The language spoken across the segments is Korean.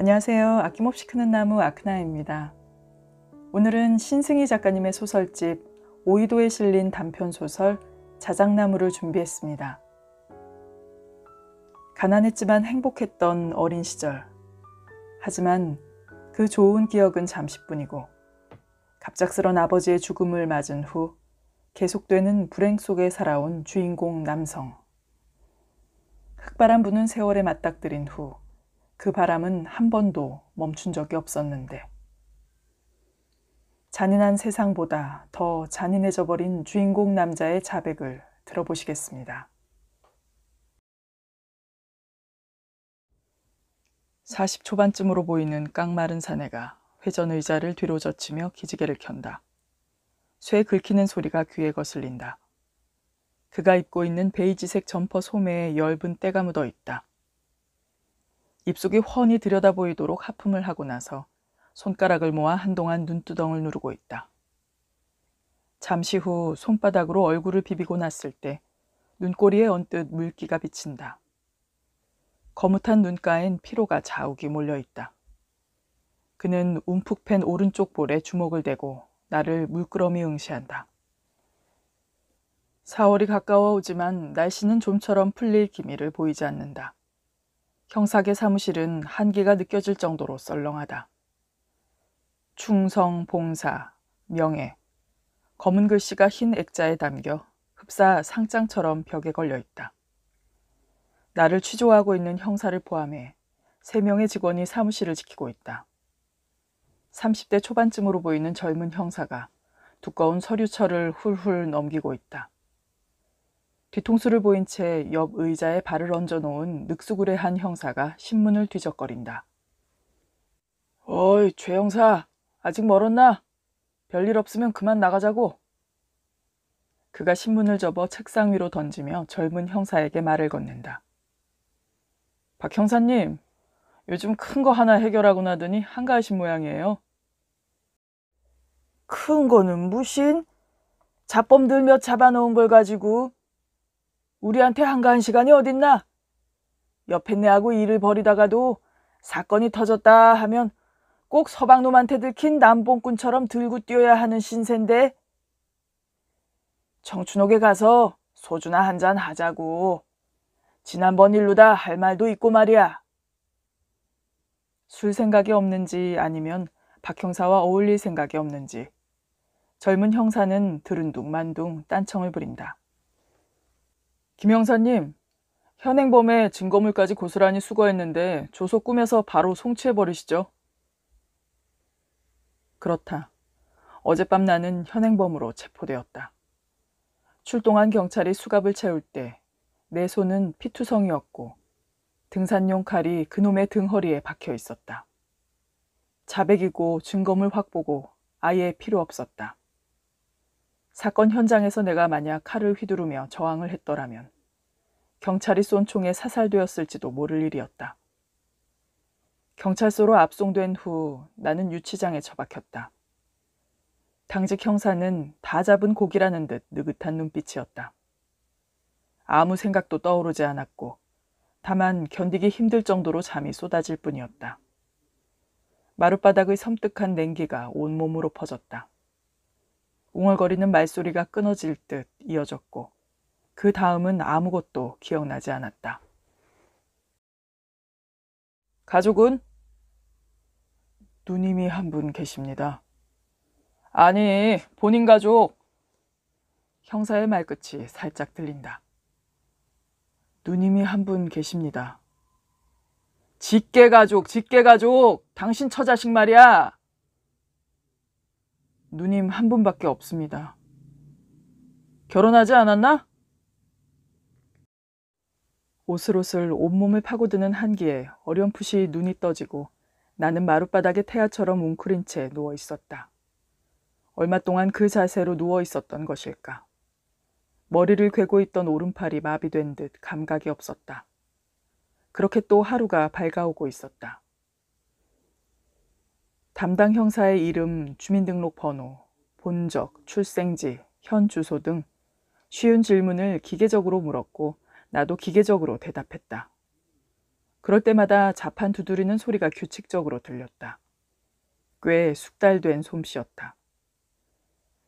안녕하세요. 아낌없이 크는 나무 아크나입니다. 오늘은 신승희 작가님의 소설집 오이도에 실린 단편 소설 자작나무를 준비했습니다. 가난했지만 행복했던 어린 시절. 하지만 그 좋은 기억은 잠시뿐이고 갑작스런 아버지의 죽음을 맞은 후 계속되는 불행 속에 살아온 주인공 남성. 흑바람 부는 세월에 맞닥뜨린 후그 바람은 한 번도 멈춘 적이 없었는데. 잔인한 세상보다 더 잔인해져 버린 주인공 남자의 자백을 들어보시겠습니다. 40 초반쯤으로 보이는 깡마른 사내가 회전 의자를 뒤로 젖히며 기지개를 켠다. 쇠 긁히는 소리가 귀에 거슬린다. 그가 입고 있는 베이지색 점퍼 소매에 엷은 때가 묻어 있다. 입속이 훤히 들여다보이도록 하품을 하고 나서 손가락을 모아 한동안 눈두덩을 누르고 있다. 잠시 후 손바닥으로 얼굴을 비비고 났을 때 눈꼬리에 언뜻 물기가 비친다. 거뭇한 눈가엔 피로가 자욱이 몰려 있다. 그는 움푹 팬 오른쪽 볼에 주먹을 대고 나를 물끄러미 응시한다. 4월이 가까워 오지만 날씨는 좀처럼 풀릴 기미를 보이지 않는다. 형사계 사무실은 한계가 느껴질 정도로 썰렁하다. 충성, 봉사, 명예. 검은 글씨가 흰 액자에 담겨 흡사 상장처럼 벽에 걸려 있다. 나를 취조하고 있는 형사를 포함해 세명의 직원이 사무실을 지키고 있다. 30대 초반쯤으로 보이는 젊은 형사가 두꺼운 서류철을 훌훌 넘기고 있다. 뒤통수를 보인 채 옆 의자에 발을 얹어 놓은 늑수굴의한 형사가 신문을 뒤적거린다. 어이, 최 형사, 아직 멀었나? 별일 없으면 그만 나가자고. 그가 신문을 접어 책상 위로 던지며 젊은 형사에게 말을 건넨다. 박 형사님, 요즘 큰 거 하나 해결하고 나더니 한가하신 모양이에요. 큰 거는 무신? 잡범들몇 잡아놓은 걸 가지고 우리한테 한가한 시간이 어딨나? 옆에 내하고 일을 벌이다가도 사건이 터졌다 하면 꼭 서방놈한테 들킨 남봉꾼처럼 들고 뛰어야 하는 신세인데 청춘옥에 가서 소주나 한 잔 하자고. 지난번 일로다 할 말도 있고 말이야. 술 생각이 없는지 아니면 박 형사와 어울릴 생각이 없는지 젊은 형사는 들은 둥만둥 딴청을 부린다. 김형사님, 현행범의 증거물까지 고스란히 수거했는데 조소 꾸며서 바로 송치해버리시죠. 그렇다. 어젯밤 나는 현행범으로 체포되었다. 출동한 경찰이 수갑을 채울 때 내 손은 피투성이었고 등산용 칼이 그놈의 등허리에 박혀 있었다. 자백이고 증거물 확보고 아예 필요 없었다. 사건 현장에서 내가 만약 칼을 휘두르며 저항을 했더라면 경찰이 쏜 총에 사살되었을지도 모를 일이었다. 경찰서로 압송된 후 나는 유치장에 처박혔다. 당직 형사는 다 잡은 고기라는 듯 느긋한 눈빛이었다. 아무 생각도 떠오르지 않았고 다만 견디기 힘들 정도로 잠이 쏟아질 뿐이었다. 마룻바닥의 섬뜩한 냉기가 온몸으로 퍼졌다. 웅얼거리는 말소리가 끊어질 듯 이어졌고 그 다음은 아무것도 기억나지 않았다. 가족은? 누님이 한 분 계십니다. 아니, 본인 가족. 형사의 말끝이 살짝 들린다. 누님이 한 분 계십니다. 직계 가족, 직계 가족. 당신 처자식 말이야. 누님 한 분밖에 없습니다. 결혼하지 않았나? 오슬오슬 온몸을 파고드는 한기에 어렴풋이 눈이 떠지고 나는 마룻바닥에 태아처럼 웅크린 채 누워 있었다. 얼마 동안 그 자세로 누워 있었던 것일까. 머리를 괴고 있던 오른팔이 마비된 듯 감각이 없었다. 그렇게 또 하루가 밝아오고 있었다. 담당 형사의 이름, 주민등록번호, 본적, 출생지, 현 주소 등 쉬운 질문을 기계적으로 물었고 나도 기계적으로 대답했다. 그럴 때마다 자판 두드리는 소리가 규칙적으로 들렸다. 꽤 숙달된 솜씨였다.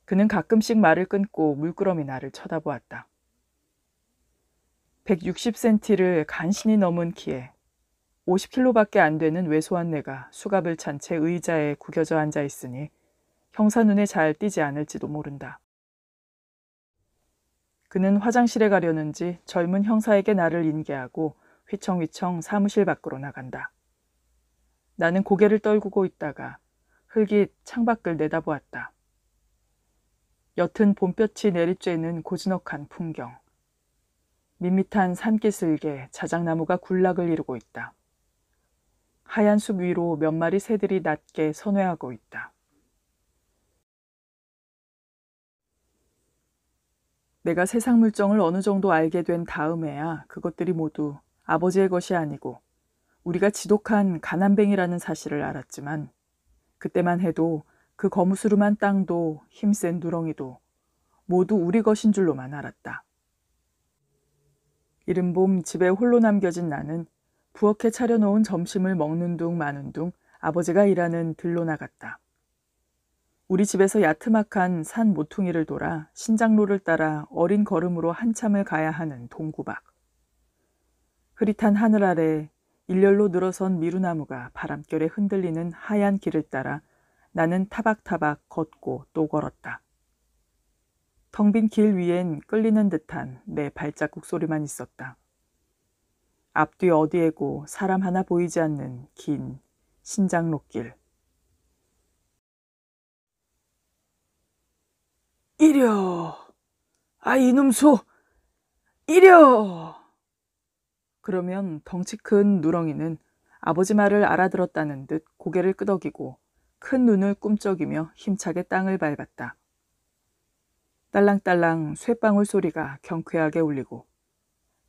그는 가끔씩 말을 끊고 물끄러미 나를 쳐다보았다. 160cm를 간신히 넘은 키에 5 0 킬로밖에안 되는 왜소한 내가 수갑을 찬 채 의자에 구겨져 앉아 있으니 형사 눈에 잘 띄지 않을지도 모른다. 그는 화장실에 가려는지 젊은 형사에게 나를 인계하고 휘청휘청 사무실 밖으로 나간다. 나는 고개를 떨구고 있다가 흙이 창밖을 내다보았다. 옅은 봄볕이 내리쬐는 고즈넉한 풍경. 밋밋한 산기슭에 자작나무가 군락을 이루고 있다. 하얀 숲 위로 몇 마리 새들이 낮게 선회하고 있다. 내가 세상 물정을 어느 정도 알게 된 다음에야 그것들이 모두 아버지의 것이 아니고 우리가 지독한 가난뱅이라는 사실을 알았지만 그때만 해도 그 거무스름한 땅도 힘센 누렁이도 모두 우리 것인 줄로만 알았다. 이른봄 집에 홀로 남겨진 나는 부엌에 차려놓은 점심을 먹는 둥 마는 둥 아버지가 일하는 들로 나갔다. 우리 집에서 야트막한 산 모퉁이를 돌아 신장로를 따라 어린 걸음으로 한참을 가야 하는 동구박. 흐릿한 하늘 아래 일렬로 늘어선 미루나무가 바람결에 흔들리는 하얀 길을 따라 나는 타박타박 걷고 또 걸었다. 텅 빈 길 위엔 끌리는 듯한 내 발자국 소리만 있었다. 앞뒤 어디에고 사람 하나 보이지 않는 긴 신장로길. 이려! 아, 이놈 소! 이려! 그러면 덩치 큰 누렁이는 아버지 말을 알아들었다는 듯 고개를 끄덕이고 큰 눈을 꿈쩍이며 힘차게 땅을 밟았다. 딸랑딸랑 쇠방울 소리가 경쾌하게 울리고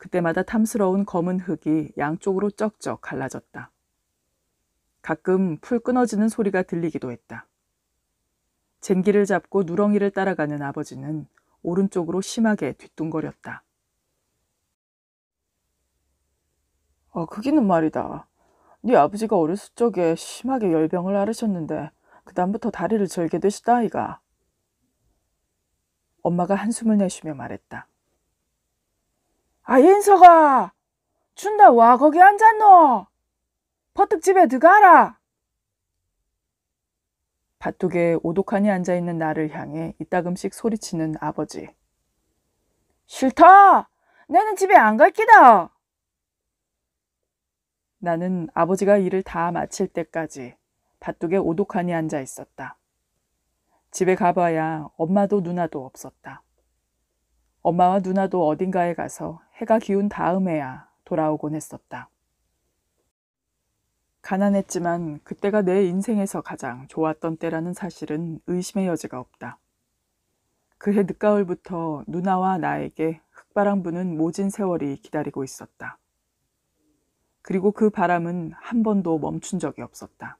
그때마다 탐스러운 검은 흙이 양쪽으로 쩍쩍 갈라졌다. 가끔 풀 끊어지는 소리가 들리기도 했다. 쟁기를 잡고 누렁이를 따라가는 아버지는 오른쪽으로 심하게 뒤뚱거렸다. 어, 그기는 말이다. 네 아버지가 어렸을 적에 심하게 열병을 앓으셨는데 그다음부터 다리를 절게 되시다 아이가. 엄마가 한숨을 내쉬며 말했다. 아인서가 준다와 거기 앉았노? 버뜩집에 들어가라. 밭둑에 오독하니 앉아있는 나를 향해 이따금씩 소리치는 아버지. 싫다! 나는 집에 안 갈 기다! 나는 아버지가 일을 다 마칠 때까지 밭둑에 오독하니 앉아 있었다. 집에 가봐야 엄마도 누나도 없었다. 엄마와 누나도 어딘가에 가서 해가 기운 다음에야 돌아오곤 했었다. 가난했지만 그때가 내 인생에서 가장 좋았던 때라는 사실은 의심의 여지가 없다. 그해 늦가을부터 누나와 나에게 흙바람 부는 모진 세월이 기다리고 있었다. 그리고 그 바람은 한 번도 멈춘 적이 없었다.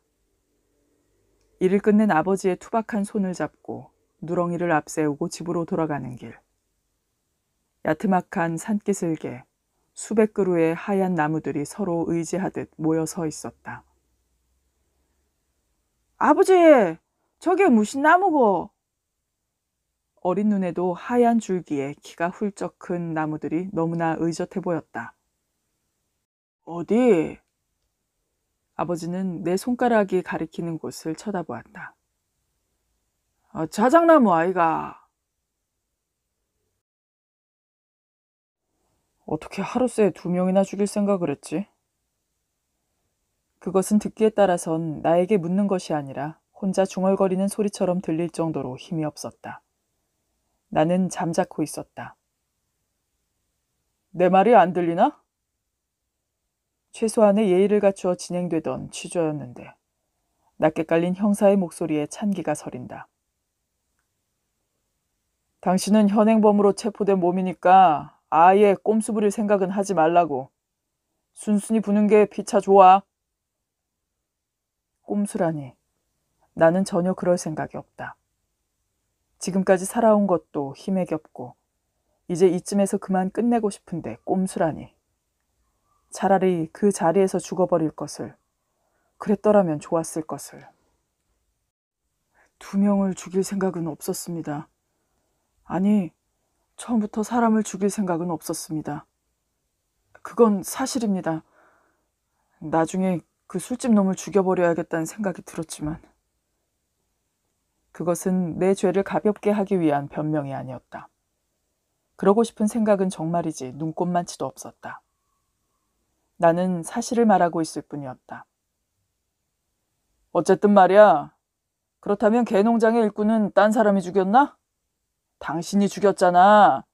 일을 끝낸 아버지의 투박한 손을 잡고 누렁이를 앞세우고 집으로 돌아가는 길. 야트막한 산기슭에 수백 그루의 하얀 나무들이 서로 의지하듯 모여 서 있었다. 아버지, 저게 무슨 나무고? 어린 눈에도 하얀 줄기에 키가 훌쩍 큰 나무들이 너무나 의젓해 보였다. 어디? 아버지는 내 손가락이 가리키는 곳을 쳐다보았다. 아, 자작나무 아이가. 어떻게 하루 새에 두 명이나 죽일 생각을 했지? 그것은 듣기에 따라선 나에게 묻는 것이 아니라 혼자 중얼거리는 소리처럼 들릴 정도로 힘이 없었다. 나는 잠자코 있었다. 내 말이 안 들리나? 최소한의 예의를 갖추어 진행되던 취조였는데 낮게 깔린 형사의 목소리에 찬기가 서린다. 당신은 현행범으로 체포된 몸이니까 아예 꼼수 부릴 생각은 하지 말라고. 순순히 부는 게 피차 좋아. 꼼수라니. 나는 전혀 그럴 생각이 없다. 지금까지 살아온 것도 힘에 겹고, 이제 이쯤에서 그만 끝내고 싶은데 꼼수라니. 차라리 그 자리에서 죽어버릴 것을, 그랬더라면 좋았을 것을. 두 명을 죽일 생각은 없었습니다. 아니, 처음부터 사람을 죽일 생각은 없었습니다. 그건 사실입니다. 나중에 그 술집 놈을 죽여버려야겠다는 생각이 들었지만 그것은 내 죄를 가볍게 하기 위한 변명이 아니었다. 그러고 싶은 생각은 정말이지 눈꽃만치도 없었다. 나는 사실을 말하고 있을 뿐이었다. 어쨌든 말이야. 그렇다면 개농장의 일꾼은 딴 사람이 죽였나? 당신이 죽였잖아.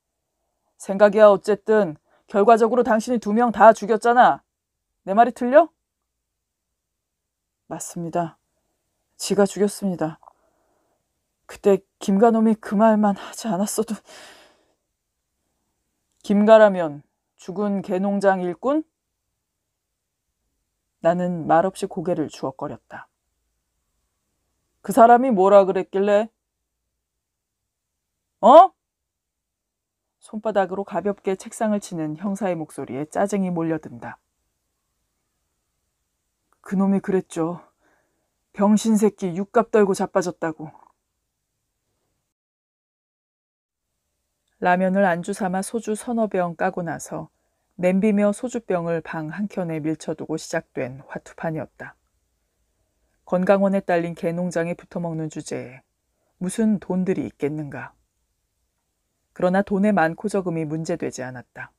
생각이야 어쨌든 결과적으로 당신이 두 명 다 죽였잖아. 내 말이 틀려? 맞습니다. 지가 죽였습니다. 그때 김가놈이 그 말만 하지 않았어도 김가라면 죽은 개농장 일꾼? 나는 말없이 고개를 주워거렸다. 그 사람이 뭐라 그랬길래 어? 손바닥으로 가볍게 책상을 치는 형사의 목소리에 짜증이 몰려든다. 그놈이 그랬죠. 병신 새끼 육갑 떨고 자빠졌다고. 라면을 안주 삼아 소주 서너 병 까고 나서 냄비며 소주병을 방 한켠에 밀쳐두고 시작된 화투판이었다. 건강원에 딸린 개농장에 붙어먹는 주제에 무슨 돈들이 있겠는가. 그러나 돈의 많고 적음이 문제되지 않았다.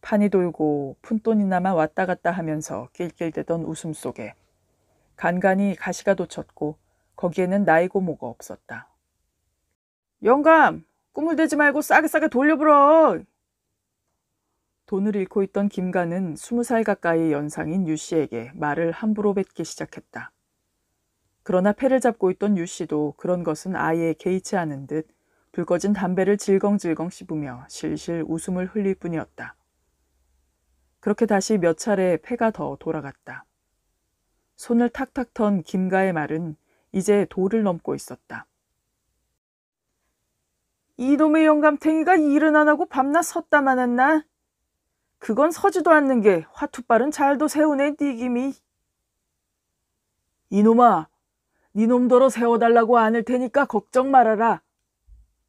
판이 돌고 푼돈이나마 왔다 갔다 하면서 낄낄대던 웃음 속에 간간이 가시가 돋쳤고 거기에는 나이고 뭐가 없었다. 영감! 꿈을 대지 말고 싸게 싸게 돌려불어! 돈을 잃고 있던 김가는 스무 살 가까이 연상인 유 씨에게 말을 함부로 뱉기 시작했다. 그러나 패를 잡고 있던 유 씨도 그런 것은 아예 개의치 않은 듯불 꺼진 담배를 질겅질겅 씹으며 실실 웃음을 흘릴 뿐이었다. 그렇게 다시 몇 차례 폐가 더 돌아갔다. 손을 탁탁 턴 김가의 말은 이제 돌을 넘고 있었다. 이놈의 영감탱이가 일은 안 하고 밤낮 섰다만 했나? 그건 서지도 않는 게화투발은 잘도 세우네 니김이. 네 이놈아, 니놈더러 네 세워달라고 안을 테니까 걱정 말아라.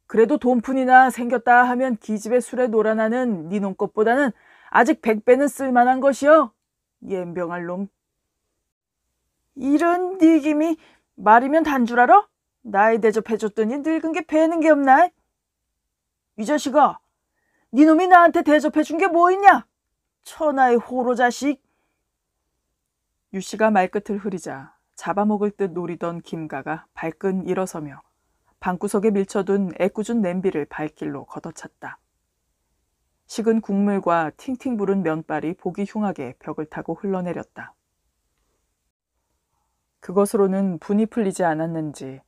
그래도 돈푼이나 생겼다 하면 기집애 술에 놀아나는 니놈 네 것보다는 아직 백배는 쓸만한 것이여. 옌병할 놈. 이런 니 김이 말이면 단 줄 알아? 나에 대접해줬더니 늙은 게 배는 게 없나? 이 자식아, 니 놈이 나한테 대접해준 게 뭐 있냐? 천하의 호로 자식. 유 씨가 말끝을 흐리자 잡아먹을 듯 노리던 김가가 발끈 일어서며 방구석에 밀쳐둔 애꿎은 냄비를 발길로 걷어찼다. 식은 국물과 팅팅 부른 면발이 보기 흉하게 벽을 타고 흘러내렸다. 그것으로는 분이 풀리지 않았는지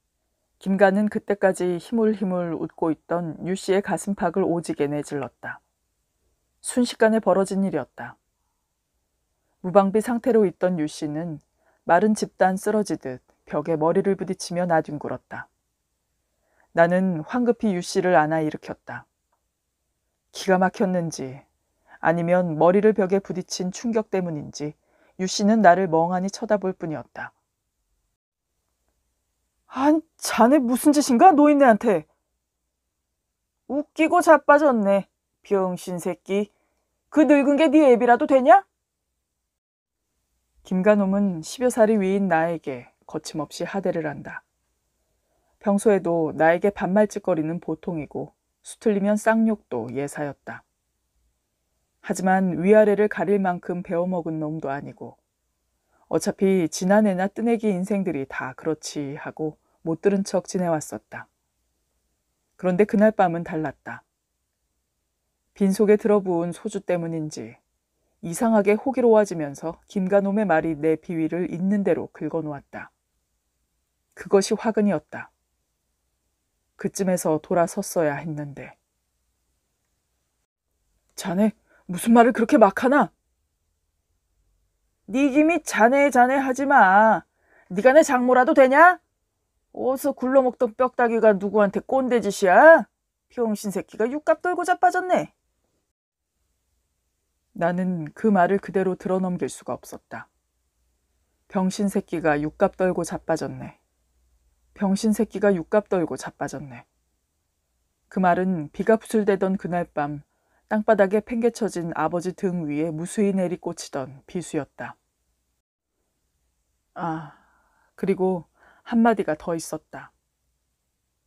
김가는 그때까지 히물히물 웃고 있던 유 씨의 가슴팍을 오지게 내질렀다. 순식간에 벌어진 일이었다. 무방비 상태로 있던 유 씨는 마른 집단 쓰러지듯 벽에 머리를 부딪히며 나뒹굴었다. 나는 황급히 유 씨를 안아 일으켰다. 기가 막혔는지 아니면 머리를 벽에 부딪힌 충격 때문인지 유 씨는 나를 멍하니 쳐다볼 뿐이었다. 안 자네 무슨 짓인가 노인네한테. 웃기고 자빠졌네. 병신 새끼. 그 늙은 게 네 애비라도 되냐? 김가놈은 십여 살이 위인 나에게 거침없이 하대를 한다. 평소에도 나에게 반말짓거리는 보통이고 수틀리면 쌍욕도 예사였다. 하지만 위아래를 가릴 만큼 배워먹은 놈도 아니고 어차피 지난해나 뜨내기 인생들이 다 그렇지 하고 못 들은 척 지내왔었다. 그런데 그날 밤은 달랐다. 빈속에 들어부은 소주 때문인지 이상하게 호기로워지면서 김가놈의 말이 내 비위를 있는 대로 긁어놓았다. 그것이 화근이었다. 그쯤에서 돌아섰어야 했는데. 자네, 무슨 말을 그렇게 막 하나? 네 김이 자네 자네 하지 마. 네가 내 장모라도 되냐? 어서 굴러먹던 뼈다귀가 누구한테 꼰대 짓이야? 병신 새끼가 육갑 떨고 자빠졌네. 나는 그 말을 그대로 들어넘길 수가 없었다. 병신 새끼가 육갑 떨고 자빠졌네. 병신 새끼가 육갑 떨고 자빠졌네. 그 말은 비가 부슬대던 그날 밤 땅바닥에 팽개쳐진 아버지 등 위에 무수히 내리꽂히던 비수였다. 아, 그리고 한마디가 더 있었다.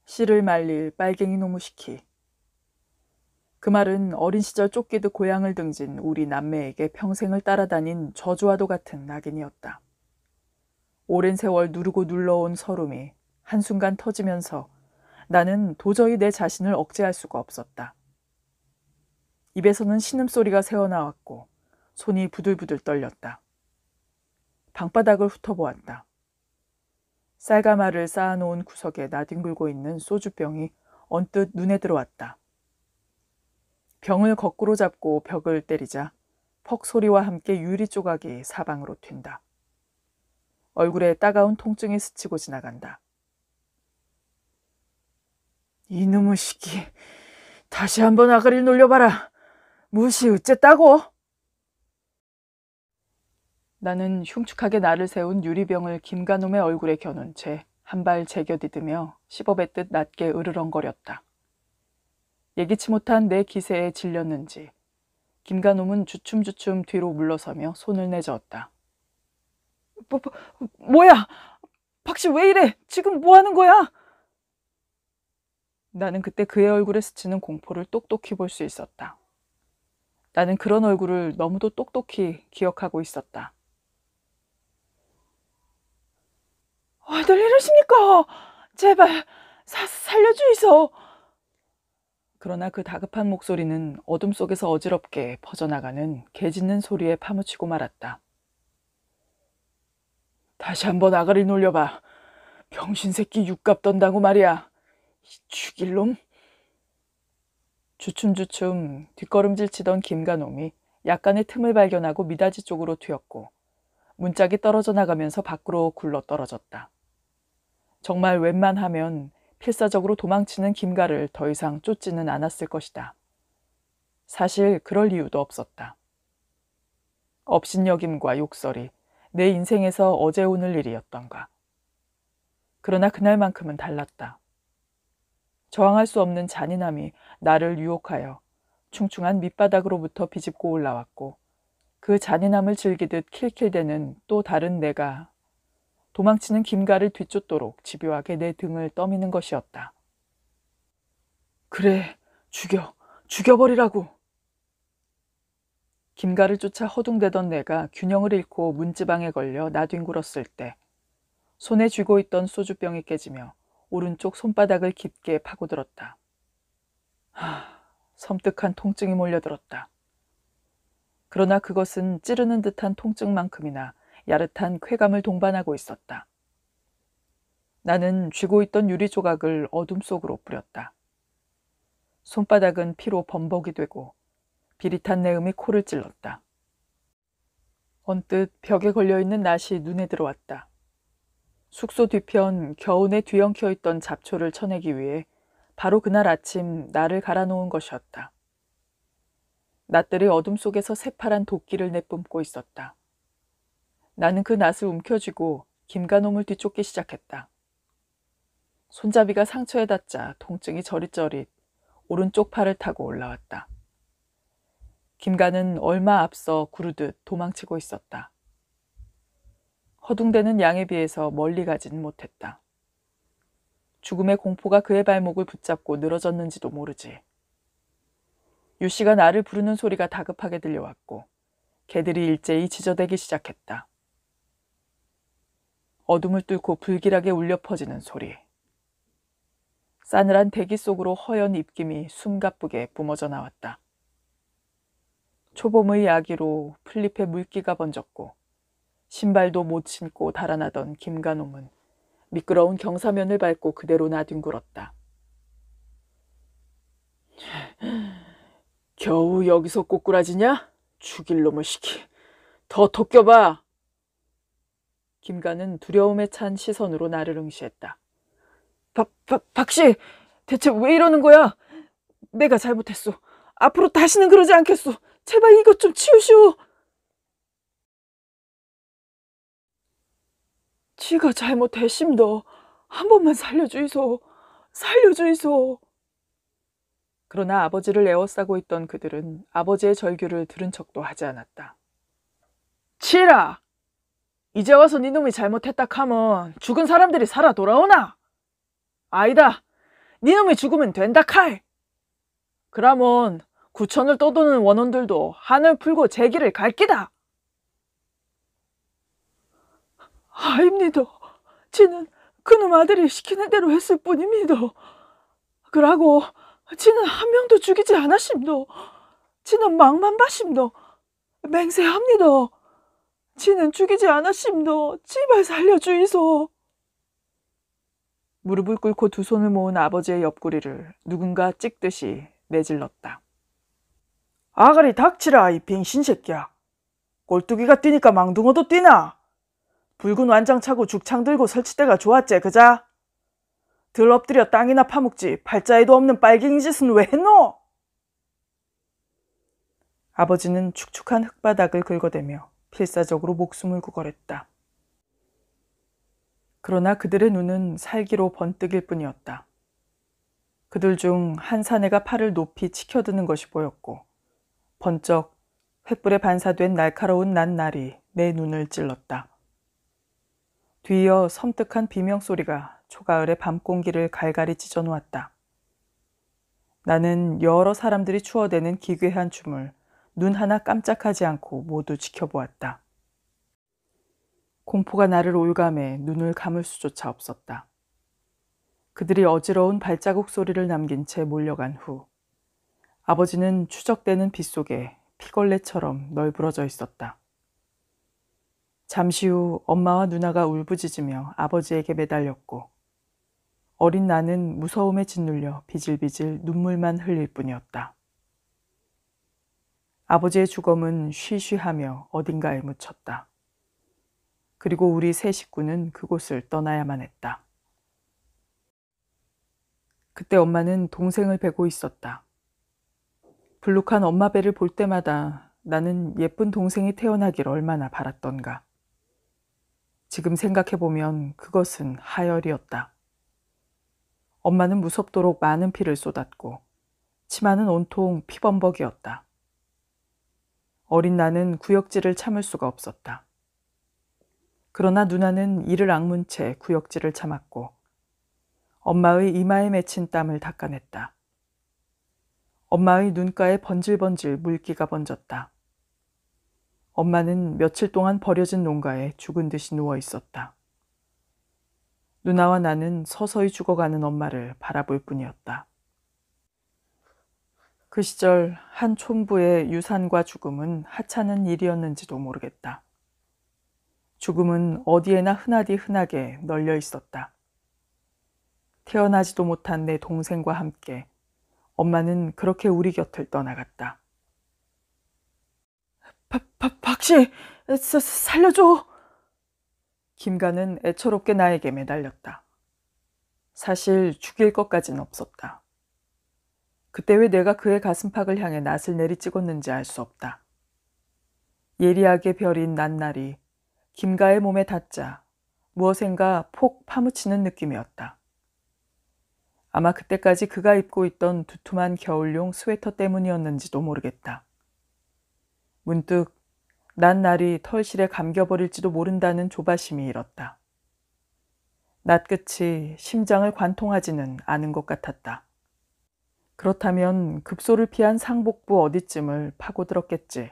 씨를 말릴 빨갱이 노무시키. 그 말은 어린 시절 쫓기듯 고향을 등진 우리 남매에게 평생을 따라다닌 저주와도 같은 낙인이었다. 오랜 세월 누르고 눌러온 서름이 한순간 터지면서 나는 도저히 내 자신을 억제할 수가 없었다. 입에서는 신음소리가 새어나왔고 손이 부들부들 떨렸다. 방바닥을 훑어보았다. 쌀가마를 쌓아놓은 구석에 나뒹굴고 있는 소주병이 언뜻 눈에 들어왔다. 병을 거꾸로 잡고 벽을 때리자 퍽 소리와 함께 유리 조각이 사방으로 튄다. 얼굴에 따가운 통증이 스치고 지나간다. 이놈의 시기. 다시 한 번 아가리를 놀려봐라. 무엇이 어쨌다고? 나는 흉측하게 나를 세운 유리병을 김가놈의 얼굴에 겨눈 채 한 발 제겨디디며 씹어뱉듯 낮게 으르렁거렸다. 예기치 못한 내 기세에 질렸는지 김가놈은 주춤주춤 뒤로 물러서며 손을 내저었다. 뭐, 뭐, 뭐야? 박씨 왜 이래? 지금 뭐 하는 거야? 나는 그때 그의 얼굴에 스치는 공포를 똑똑히 볼 수 있었다. 나는 그런 얼굴을 너무도 똑똑히 기억하고 있었다. 아들 이러십니까? 제발 사, 살려주이소. 그러나 그 다급한 목소리는 어둠 속에서 어지럽게 퍼져나가는 개짖는 소리에 파묻히고 말았다. 다시 한번 아가리 놀려봐. 병신새끼 육갑 던다고 말이야. 이 죽일 놈? 주춤주춤 뒷걸음질 치던 김가놈이 약간의 틈을 발견하고 미닫이 쪽으로 튀었고 문짝이 떨어져 나가면서 밖으로 굴러 떨어졌다. 정말 웬만하면 필사적으로 도망치는 김가를 더 이상 쫓지는 않았을 것이다. 사실 그럴 이유도 없었다. 업신여김과 욕설이 내 인생에서 어제 오늘 일이었던가. 그러나 그날만큼은 달랐다. 저항할 수 없는 잔인함이 나를 유혹하여 충충한 밑바닥으로부터 비집고 올라왔고 그 잔인함을 즐기듯 킬킬대는 또 다른 내가 도망치는 김가를 뒤쫓도록 집요하게 내 등을 떠미는 것이었다. 그래, 죽여, 죽여버리라고! 김가를 쫓아 허둥대던 내가 균형을 잃고 문지방에 걸려 나뒹굴었을 때 손에 쥐고 있던 소주병이 깨지며 오른쪽 손바닥을 깊게 파고들었다. 하, 섬뜩한 통증이 몰려들었다. 그러나 그것은 찌르는 듯한 통증만큼이나 야릇한 쾌감을 동반하고 있었다. 나는 쥐고 있던 유리 조각을 어둠 속으로 뿌렸다. 손바닥은 피로 범벅이 되고 비릿한 내음이 코를 찔렀다. 언뜻 벽에 걸려있는 낫이 눈에 들어왔다. 숙소 뒤편 겨운에 뒤엉켜 있던 잡초를 쳐내기 위해 바로 그날 아침 나를 갈아놓은 것이었다. 낫들이 어둠 속에서 새파란 도끼를 내뿜고 있었다. 나는 그 낫을 움켜쥐고 김가놈을 뒤쫓기 시작했다. 손잡이가 상처에 닿자 통증이 저릿저릿 오른쪽 팔을 타고 올라왔다. 김가는 얼마 앞서 구르듯 도망치고 있었다. 허둥대는 양에 비해서 멀리 가진 못했다. 죽음의 공포가 그의 발목을 붙잡고 늘어졌는지도 모르지. 유 씨가 나를 부르는 소리가 다급하게 들려왔고 개들이 일제히 지저대기 시작했다. 어둠을 뚫고 불길하게 울려 퍼지는 소리. 싸늘한 대기 속으로 허연 입김이 숨가쁘게 뿜어져 나왔다. 초봄의 야기로 플립의 물기가 번졌고 신발도 못 신고 달아나던 김가놈은 미끄러운 경사면을 밟고 그대로 나뒹굴었다. 겨우 여기서 꼬꾸라지냐? 죽일 놈을 시키. 더 토껴봐. 김가은 두려움에 찬 시선으로 나를 응시했다. 박, 박, 박씨! 대체 왜 이러는 거야? 내가 잘못했어. 앞으로 다시는 그러지 않겠소. 제발 이것 좀 치우시오. 지가 잘못 했심도한 번만 살려주이소. 살려주이소. 그러나 아버지를 애워싸고 있던 그들은 아버지의 절규를 들은 척도 하지 않았다. 치라! 이제 와서 니놈이 잘못했다 카면 죽은 사람들이 살아 돌아오나? 아니다! 니놈이 죽으면 된다 칼! 그라면 구천을 떠도는 원혼들도 한을 풀고 제기를 갈기다 아닙니다. 지는 그놈 아들이 시키는 대로 했을 뿐입니다. 그러고 지는 한 명도 죽이지 않았심도. 지는 막만 봤심도. 맹세합니다. 지는 죽이지 않았심도. 제발 살려주이소. 무릎을 꿇고 두 손을 모은 아버지의 옆구리를 누군가 찍듯이 내질렀다. 아가리 닥치라 이 빙신새끼야. 꼴뚜기가 뛰니까 망둥어도 뛰나? 붉은 완장 차고 죽창 들고 설치대가 좋았제 그자? 들 엎드려 땅이나 파묵지 발자에도 없는 빨갱이 짓은 왜 했노? 아버지는 축축한 흙바닥을 긁어대며 필사적으로 목숨을 구걸했다. 그러나 그들의 눈은 살기로 번뜩일 뿐이었다. 그들 중 한 사내가 팔을 높이 치켜드는 것이 보였고 번쩍 횃불에 반사된 날카로운 난 날이 내 눈을 찔렀다. 뒤이어 섬뜩한 비명소리가 초가을의 밤공기를 갈갈이 찢어 놓았다. 나는 여러 사람들이 추워대는 기괴한 춤을 눈 하나 깜짝하지 않고 모두 지켜보았다. 공포가 나를 올감해 눈을 감을 수조차 없었다. 그들이 어지러운 발자국 소리를 남긴 채 몰려간 후 아버지는 추적되는 빗속에 피걸레처럼 널브러져 있었다. 잠시 후 엄마와 누나가 울부짖으며 아버지에게 매달렸고 어린 나는 무서움에 짓눌려 비질비질 눈물만 흘릴 뿐이었다. 아버지의 죽음은 쉬쉬하며 어딘가에 묻혔다. 그리고 우리 세 식구는 그곳을 떠나야만 했다. 그때 엄마는 동생을 뵈고 있었다. 불룩한 엄마 배를 볼 때마다 나는 예쁜 동생이 태어나길 얼마나 바랐던가. 지금 생각해보면 그것은 하열이었다. 엄마는 무섭도록 많은 피를 쏟았고 치마는 온통 피범벅이었다. 어린 나는 구역질을 참을 수가 없었다. 그러나 누나는 이를 악문 채 구역질을 참았고 엄마의 이마에 맺힌 땀을 닦아냈다. 엄마의 눈가에 번질번질 물기가 번졌다. 엄마는 며칠 동안 버려진 농가에 죽은 듯이 누워 있었다. 누나와 나는 서서히 죽어가는 엄마를 바라볼 뿐이었다. 그 시절 한 촌부의 유산과 죽음은 하찮은 일이었는지도 모르겠다. 죽음은 어디에나 흔하디 흔하게 널려 있었다. 태어나지도 못한 내 동생과 함께 엄마는 그렇게 우리 곁을 떠나갔다. 바, 바, 박씨, 살려줘. 김가는 애처롭게 나에게 매달렸다. 사실 죽일 것까진 없었다. 그때 왜 내가 그의 가슴팍을 향해 낫을 내리찍었는지 알 수 없다. 예리하게 별인 낱날이 김가의 몸에 닿자 무엇인가 폭 파묻히는 느낌이었다. 아마 그때까지 그가 입고 있던 두툼한 겨울용 스웨터 때문이었는지도 모르겠다. 문득 난 날이 털실에 감겨버릴지도 모른다는 조바심이 일었다. 낮끝이 심장을 관통하지는 않은 것 같았다. 그렇다면 급소를 피한 상복부 어디쯤을 파고들었겠지.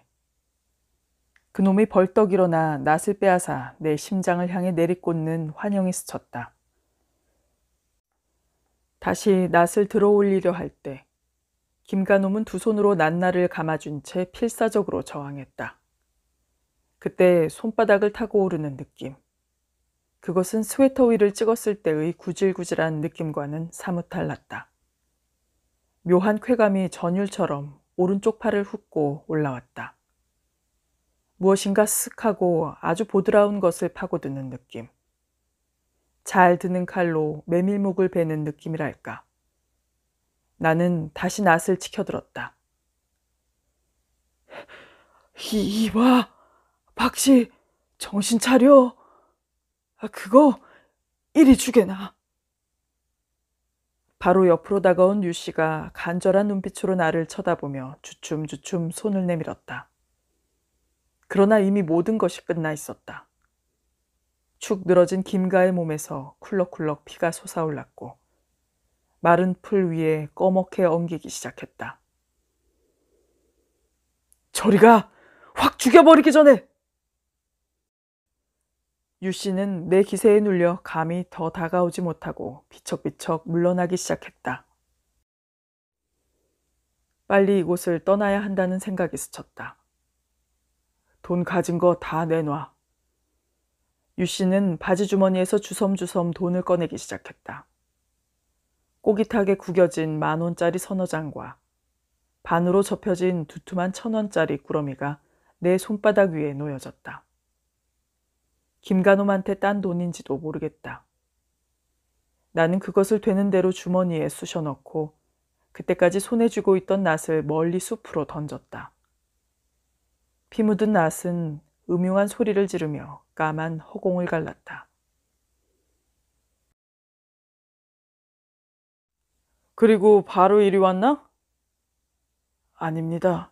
그놈이 벌떡 일어나 낫을 빼앗아 내 심장을 향해 내리꽂는 환영이 스쳤다. 다시 낫을 들어올리려 할때 김가놈은 두 손으로 낱나를 감아준 채 필사적으로 저항했다. 그때 손바닥을 타고 오르는 느낌. 그것은 스웨터 위를 찍었을 때의 구질구질한 느낌과는 사뭇 달랐다. 묘한 쾌감이 전율처럼 오른쪽 팔을 훑고 올라왔다. 무엇인가 쓱 하고 아주 보드라운 것을 파고드는 느낌. 잘 드는 칼로 메밀목을 베는 느낌이랄까. 나는 다시 낫을 치켜들었다. 이, 이봐, 박씨, 정신 차려. 아, 그거 이리 주게나. 바로 옆으로 다가온 유 씨가 간절한 눈빛으로 나를 쳐다보며 주춤주춤 손을 내밀었다. 그러나 이미 모든 것이 끝나 있었다. 축 늘어진 김가의 몸에서 쿨럭쿨럭 피가 솟아올랐고 마른 풀 위에 꺼멓게 엉기기 시작했다. 저리가 확 죽여버리기 전에! 유 씨는 내 기세에 눌려 감히 더 다가오지 못하고 비척비척 물러나기 시작했다. 빨리 이곳을 떠나야 한다는 생각이 스쳤다. 돈 가진 거 다 내놔. 유 씨는 바지 주머니에서 주섬주섬 돈을 꺼내기 시작했다. 꼬깃하게 구겨진 만 원짜리 서너 장과 반으로 접혀진 두툼한 천 원짜리 꾸러미가 내 손바닥 위에 놓여졌다. 김간호한테딴 돈인지도 모르겠다. 나는 그것을 되는 대로 주머니에 쑤셔 넣고 그때까지 손에 쥐고 있던 낫을 멀리 숲으로 던졌다. 피 묻은 낫은 음흉한 소리를 지르며 까만 허공을 갈랐다. 그리고 바로 이리 왔나? 아닙니다.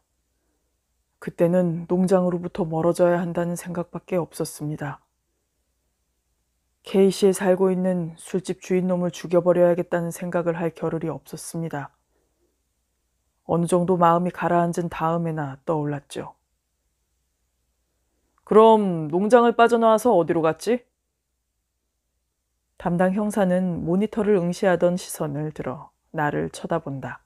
그때는 농장으로부터 멀어져야 한다는 생각밖에 없었습니다. 케이시에 살고 있는 술집 주인놈을 죽여버려야겠다는 생각을 할 겨를이 없었습니다. 어느 정도 마음이 가라앉은 다음에나 떠올랐죠. 그럼 농장을 빠져나와서 어디로 갔지? 담당 형사는 모니터를 응시하던 시선을 들어 나를 쳐다본다.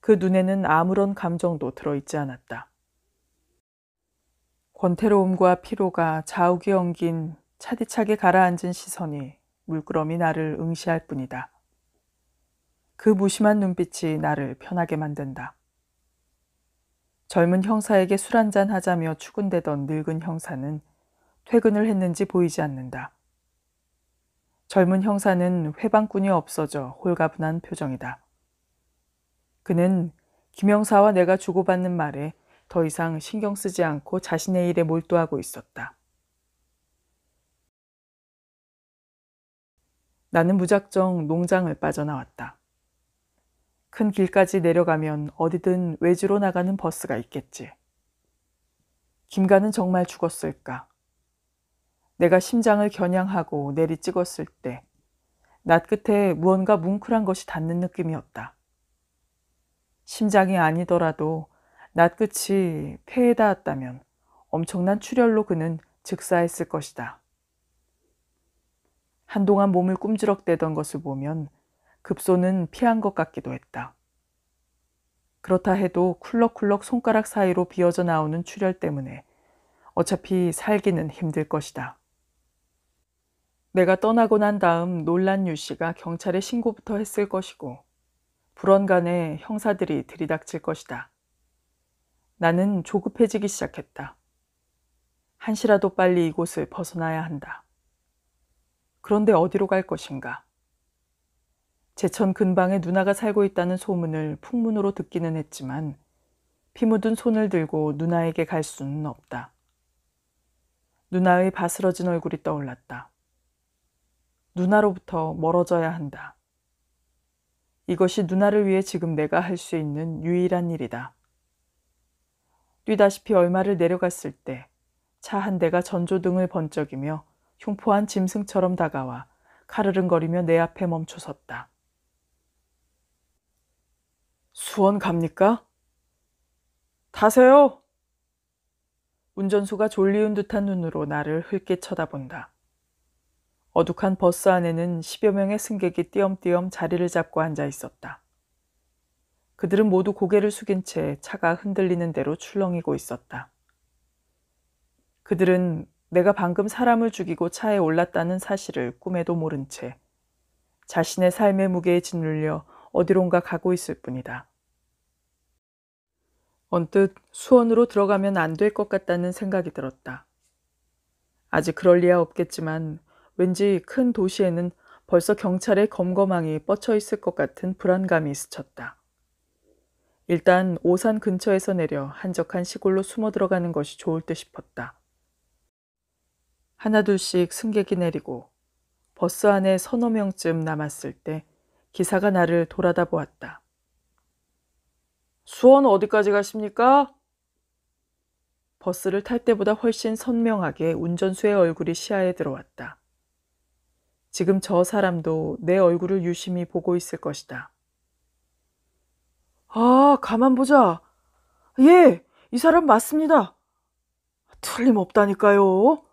그 눈에는 아무런 감정도 들어있지 않았다. 권태로움과 피로가 좌우기 엉긴 차디차게 가라앉은 시선이 물끄러미 나를 응시할 뿐이다. 그 무심한 눈빛이 나를 편하게 만든다. 젊은 형사에게 술 한잔 하자며 추근대던 늙은 형사는 퇴근을 했는지 보이지 않는다. 젊은 형사는 회방꾼이 없어져 홀가분한 표정이다. 그는 김영사와 내가 주고받는 말에 더 이상 신경 쓰지 않고 자신의 일에 몰두하고 있었다. 나는 무작정 농장을 빠져나왔다. 큰 길까지 내려가면 어디든 외지로 나가는 버스가 있겠지. 김가는 정말 죽었을까? 내가 심장을 겨냥하고 내리찍었을 때, 낫 끝에 무언가 뭉클한 것이 닿는 느낌이었다. 심장이 아니더라도 낫 끝이 폐에 닿았다면 엄청난 출혈로 그는 즉사했을 것이다. 한동안 몸을 꿈지럭대던 것을 보면 급소는 피한 것 같기도 했다. 그렇다 해도 쿨럭쿨럭 손가락 사이로 비어져 나오는 출혈 때문에 어차피 살기는 힘들 것이다. 내가 떠나고 난 다음 논란 유 씨가 경찰에 신고부터 했을 것이고 불언간에 형사들이 들이닥칠 것이다. 나는 조급해지기 시작했다. 한시라도 빨리 이곳을 벗어나야 한다. 그런데 어디로 갈 것인가? 제천 근방에 누나가 살고 있다는 소문을 풍문으로 듣기는 했지만 피 묻은 손을 들고 누나에게 갈 수는 없다. 누나의 바스러진 얼굴이 떠올랐다. 누나로부터 멀어져야 한다. 이것이 누나를 위해 지금 내가 할 수 있는 유일한 일이다. 뛰다시피 얼마를 내려갔을 때 차 한 대가 전조등을 번쩍이며 흉포한 짐승처럼 다가와 카르릉거리며 내 앞에 멈춰 섰다. 수원 갑니까? 타세요! 운전수가 졸리운 듯한 눈으로 나를 흘게 쳐다본다. 어둑한 버스 안에는 10여 명의 승객이 띄엄띄엄 자리를 잡고 앉아 있었다. 그들은 모두 고개를 숙인 채 차가 흔들리는 대로 출렁이고 있었다. 그들은 내가 방금 사람을 죽이고 차에 올랐다는 사실을 꿈에도 모른 채 자신의 삶의 무게에 짓눌려 어디론가 가고 있을 뿐이다. 언뜻 수원으로 들어가면 안 될 것 같다는 생각이 들었다. 아직 그럴 리야 없겠지만 왠지 큰 도시에는 벌써 경찰의 검거망이 뻗쳐 있을 것 같은 불안감이 스쳤다. 일단 오산 근처에서 내려 한적한 시골로 숨어 들어가는 것이 좋을 듯 싶었다. 하나둘씩 승객이 내리고 버스 안에 서너 명쯤 남았을 때 기사가 나를 돌아다 보았다. 수원 어디까지 가십니까? 버스를 탈 때보다 훨씬 선명하게 운전수의 얼굴이 시야에 들어왔다. 지금 저 사람도 내 얼굴을 유심히 보고 있을 것이다. 아, 가만 보자. 예, 이 사람 맞습니다. 틀림없다니까요.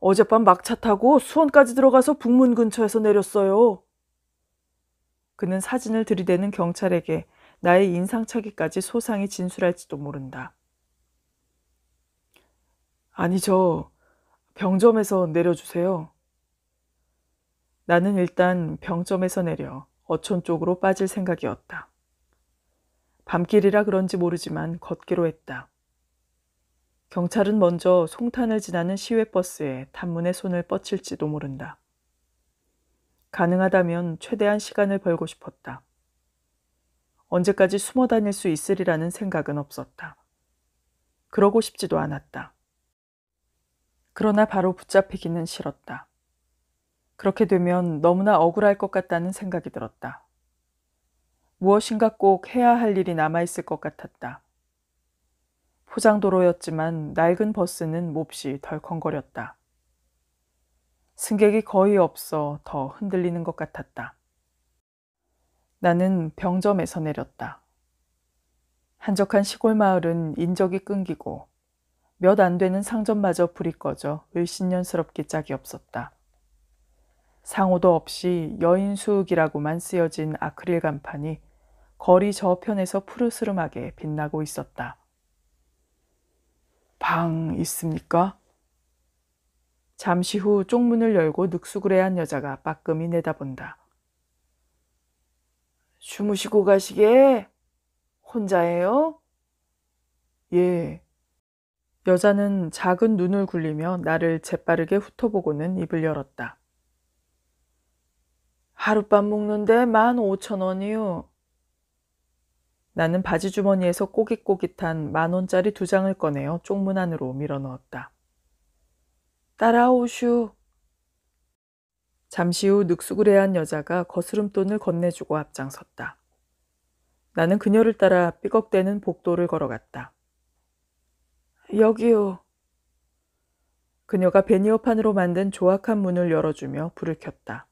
어젯밤 막차 타고 수원까지 들어가서 북문 근처에서 내렸어요. 그는 사진을 들이대는 경찰에게 나의 인상착의까지 소상히 진술할지도 모른다. 아니, 저 병점에서 내려주세요. 나는 일단 병점에서 내려 어촌 쪽으로 빠질 생각이었다. 밤길이라 그런지 모르지만 걷기로 했다. 경찰은 먼저 송탄을 지나는 시외버스에 단문의 손을 뻗칠지도 모른다. 가능하다면 최대한 시간을 벌고 싶었다. 언제까지 숨어 다닐 수 있으리라는 생각은 없었다. 그러고 싶지도 않았다. 그러나 바로 붙잡히기는 싫었다. 그렇게 되면 너무나 억울할 것 같다는 생각이 들었다. 무엇인가 꼭 해야 할 일이 남아있을 것 같았다. 포장도로였지만 낡은 버스는 몹시 덜컹거렸다. 승객이 거의 없어 더 흔들리는 것 같았다. 나는 병점에서 내렸다. 한적한 시골 마을은 인적이 끊기고 몇 안 되는 상점마저 불이 꺼져 을신년스럽기 짝이 없었다. 상호도 없이 여인숙이라고만 쓰여진 아크릴 간판이 거리 저편에서 푸르스름하게 빛나고 있었다. 방 있습니까? 잠시 후 쪽문을 열고 늑수그레한 여자가 빠끔히 내다본다. 주무시고 가시게? 혼자예요? 예. 여자는 작은 눈을 굴리며 나를 재빠르게 훑어보고는 입을 열었다. 하룻밥 먹는데 만 오천 원이요. 나는 바지 주머니에서 꼬깃꼬깃한 만 원짜리 두 장을 꺼내어 쪽문 안으로 밀어 넣었다. 따라오슈. 잠시 후 늑수그레한 여자가 거스름돈을 건네주고 앞장섰다. 나는 그녀를 따라 삐걱대는 복도를 걸어갔다. 여기요. 그녀가 베니어판으로 만든 조악한 문을 열어주며 불을 켰다.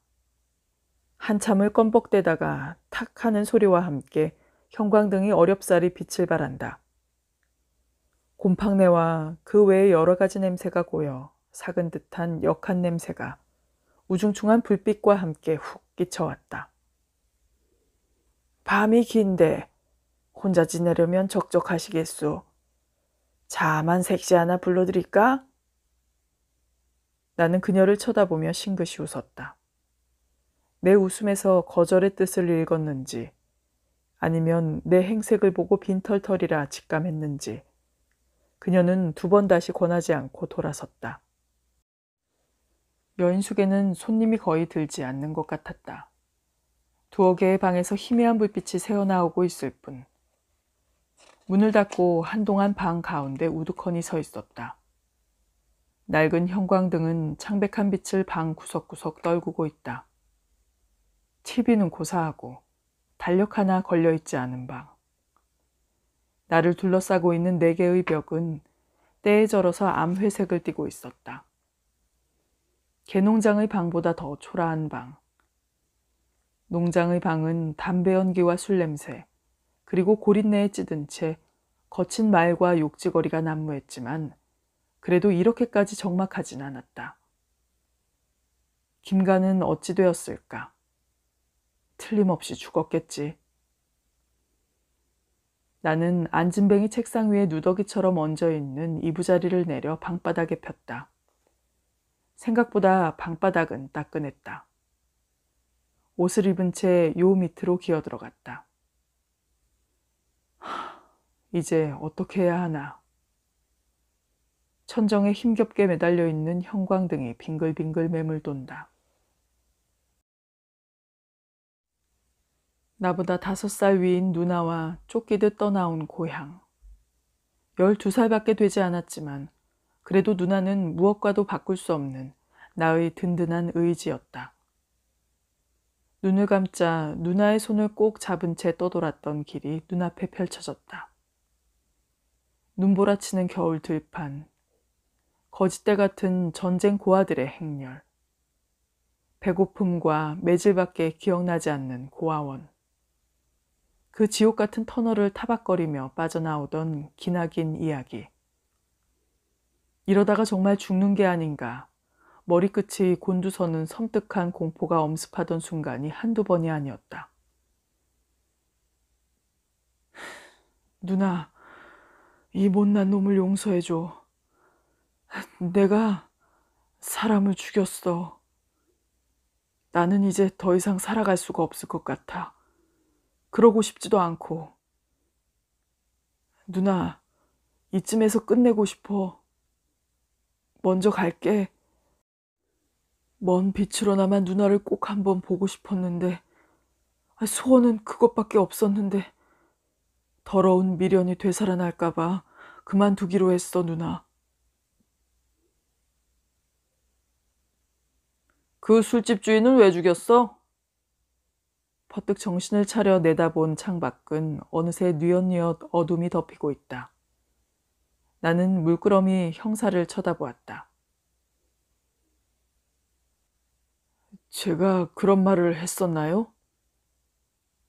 한참을 껌벅대다가 탁 하는 소리와 함께 형광등이 어렵사리 빛을 발한다. 곰팡내와 그 외의 여러 가지 냄새가 고여 삭은 듯한 역한 냄새가 우중충한 불빛과 함께 훅 끼쳐왔다. 밤이 긴데 혼자 지내려면 적적하시겠소. 자만 섹시 하나 불러드릴까? 나는 그녀를 쳐다보며 싱긋이 웃었다. 내 웃음에서 거절의 뜻을 읽었는지, 아니면 내 행색을 보고 빈털털이라 직감했는지, 그녀는 두 번 다시 권하지 않고 돌아섰다. 여인숙에는 손님이 거의 들지 않는 것 같았다. 두어 개의 방에서 희미한 불빛이 새어나오고 있을 뿐. 문을 닫고 한동안 방 가운데 우두커니 서 있었다. 낡은 형광등은 창백한 빛을 방 구석구석 떨구고 있다. TV는 고사하고 달력 하나 걸려있지 않은 방. 나를 둘러싸고 있는 네 개의 벽은 때에 절어서 암회색을 띠고 있었다. 개농장의 방보다 더 초라한 방. 농장의 방은 담배 연기와 술 냄새, 그리고 고린내에 찌든 채 거친 말과 욕지거리가 난무했지만 그래도 이렇게까지 적막하진 않았다. 김가는 어찌 되었을까? 틀림없이 죽었겠지. 나는 안진뱅이 책상 위에 누더기처럼 얹어 있는 이부자리를 내려 방바닥에 폈다. 생각보다 방바닥은 따끈했다. 옷을 입은 채 요 밑으로 기어 들어갔다. 이제 어떻게 해야 하나. 천정에 힘겹게 매달려 있는 형광등이 빙글빙글 매물돈다. 나보다 다섯 살 위인 누나와 쫓기듯 떠나온 고향. 열두 살밖에 되지 않았지만 그래도 누나는 무엇과도 바꿀 수 없는 나의 든든한 의지였다. 눈을 감자 누나의 손을 꼭 잡은 채 떠돌았던 길이 눈앞에 펼쳐졌다. 눈보라치는 겨울 들판, 거짓대 같은 전쟁 고아들의 행렬, 배고픔과 매질밖에 기억나지 않는 고아원. 그 지옥 같은 터널을 타박거리며 빠져나오던 기나긴 이야기. 이러다가 정말 죽는 게 아닌가. 머리끝이 곤두서는 섬뜩한 공포가 엄습하던 순간이 한두 번이 아니었다. 누나, 이 못난 놈을 용서해줘. 내가 사람을 죽였어. 나는 이제 더 이상 살아갈 수가 없을 것 같아. 그러고 싶지도 않고. 누나, 이쯤에서 끝내고 싶어. 먼저 갈게. 먼 빛으로나마 누나를 꼭 한번 보고 싶었는데, 아, 소원은 그것밖에 없었는데, 더러운 미련이 되살아날까봐 그만두기로 했어, 누나. 그 술집 주인은 왜 죽였어? 퍼뜩 정신을 차려 내다본 창밖은 어느새 뉘엿뉘엿 어둠이 덮이고 있다. 나는 물끄러미 형사를 쳐다보았다. 제가 그런 말을 했었나요?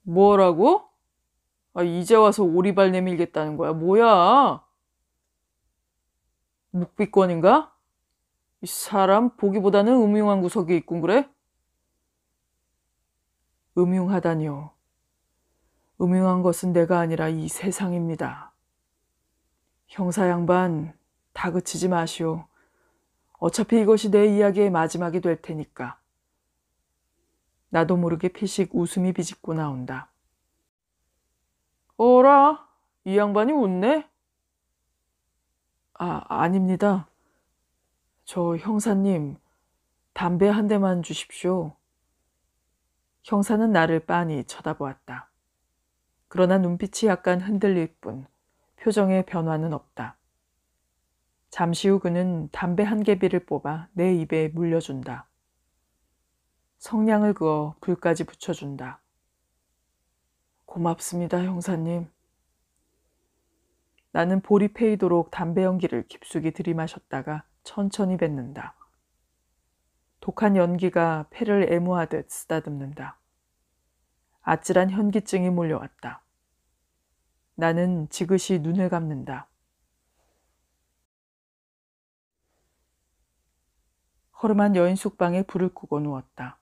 뭐라고? 아, 이제 와서 오리발 내밀겠다는 거야. 뭐야? 묵비권인가? 이 사람 보기보다는 음흉한 구석이 있군 그래? 음흉하다뇨 음흉한 것은 내가 아니라 이 세상입니다. 형사 양반, 다그치지 마시오. 어차피 이것이 내 이야기의 마지막이 될 테니까. 나도 모르게 피식 웃음이 비집고 나온다. 어라, 이 양반이 웃네? 아, 아닙니다. 저 형사님, 담배 한 대만 주십시오. 형사는 나를 빤히 쳐다보았다. 그러나 눈빛이 약간 흔들릴 뿐 표정의 변화는 없다. 잠시 후 그는 담배 한 개비를 뽑아 내 입에 물려준다. 성냥을 그어 불까지 붙여준다. 고맙습니다, 형사님. 나는 볼이 패이도록 담배 연기를 깊숙이 들이마셨다가 천천히 뱉는다. 독한 연기가 폐를 애무하듯 쓰다듬는다. 아찔한 현기증이 몰려왔다. 나는 지그시 눈을 감는다. 허름한 여인 숙방에 불을 끄고 누웠다.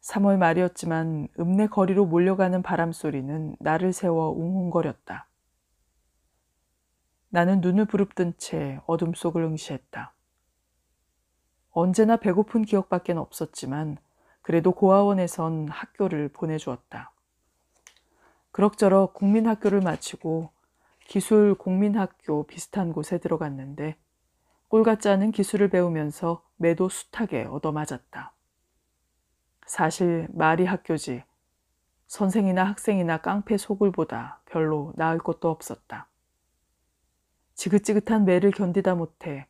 3월 말이었지만 읍내 거리로 몰려가는 바람 소리는 나를 세워 웅웅거렸다. 나는 눈을 부릅뜬 채 어둠 속을 응시했다. 언제나 배고픈 기억밖에 없었지만 그래도 고아원에선 학교를 보내주었다. 그럭저럭 국민학교를 마치고 기술 국민학교 비슷한 곳에 들어갔는데 꼴 같지 않은 기술을 배우면서 매도 숱하게 얻어맞았다. 사실 말이 학교지 선생이나 학생이나 깡패 속을보다 별로 나을 것도 없었다. 지긋지긋한 매를 견디다 못해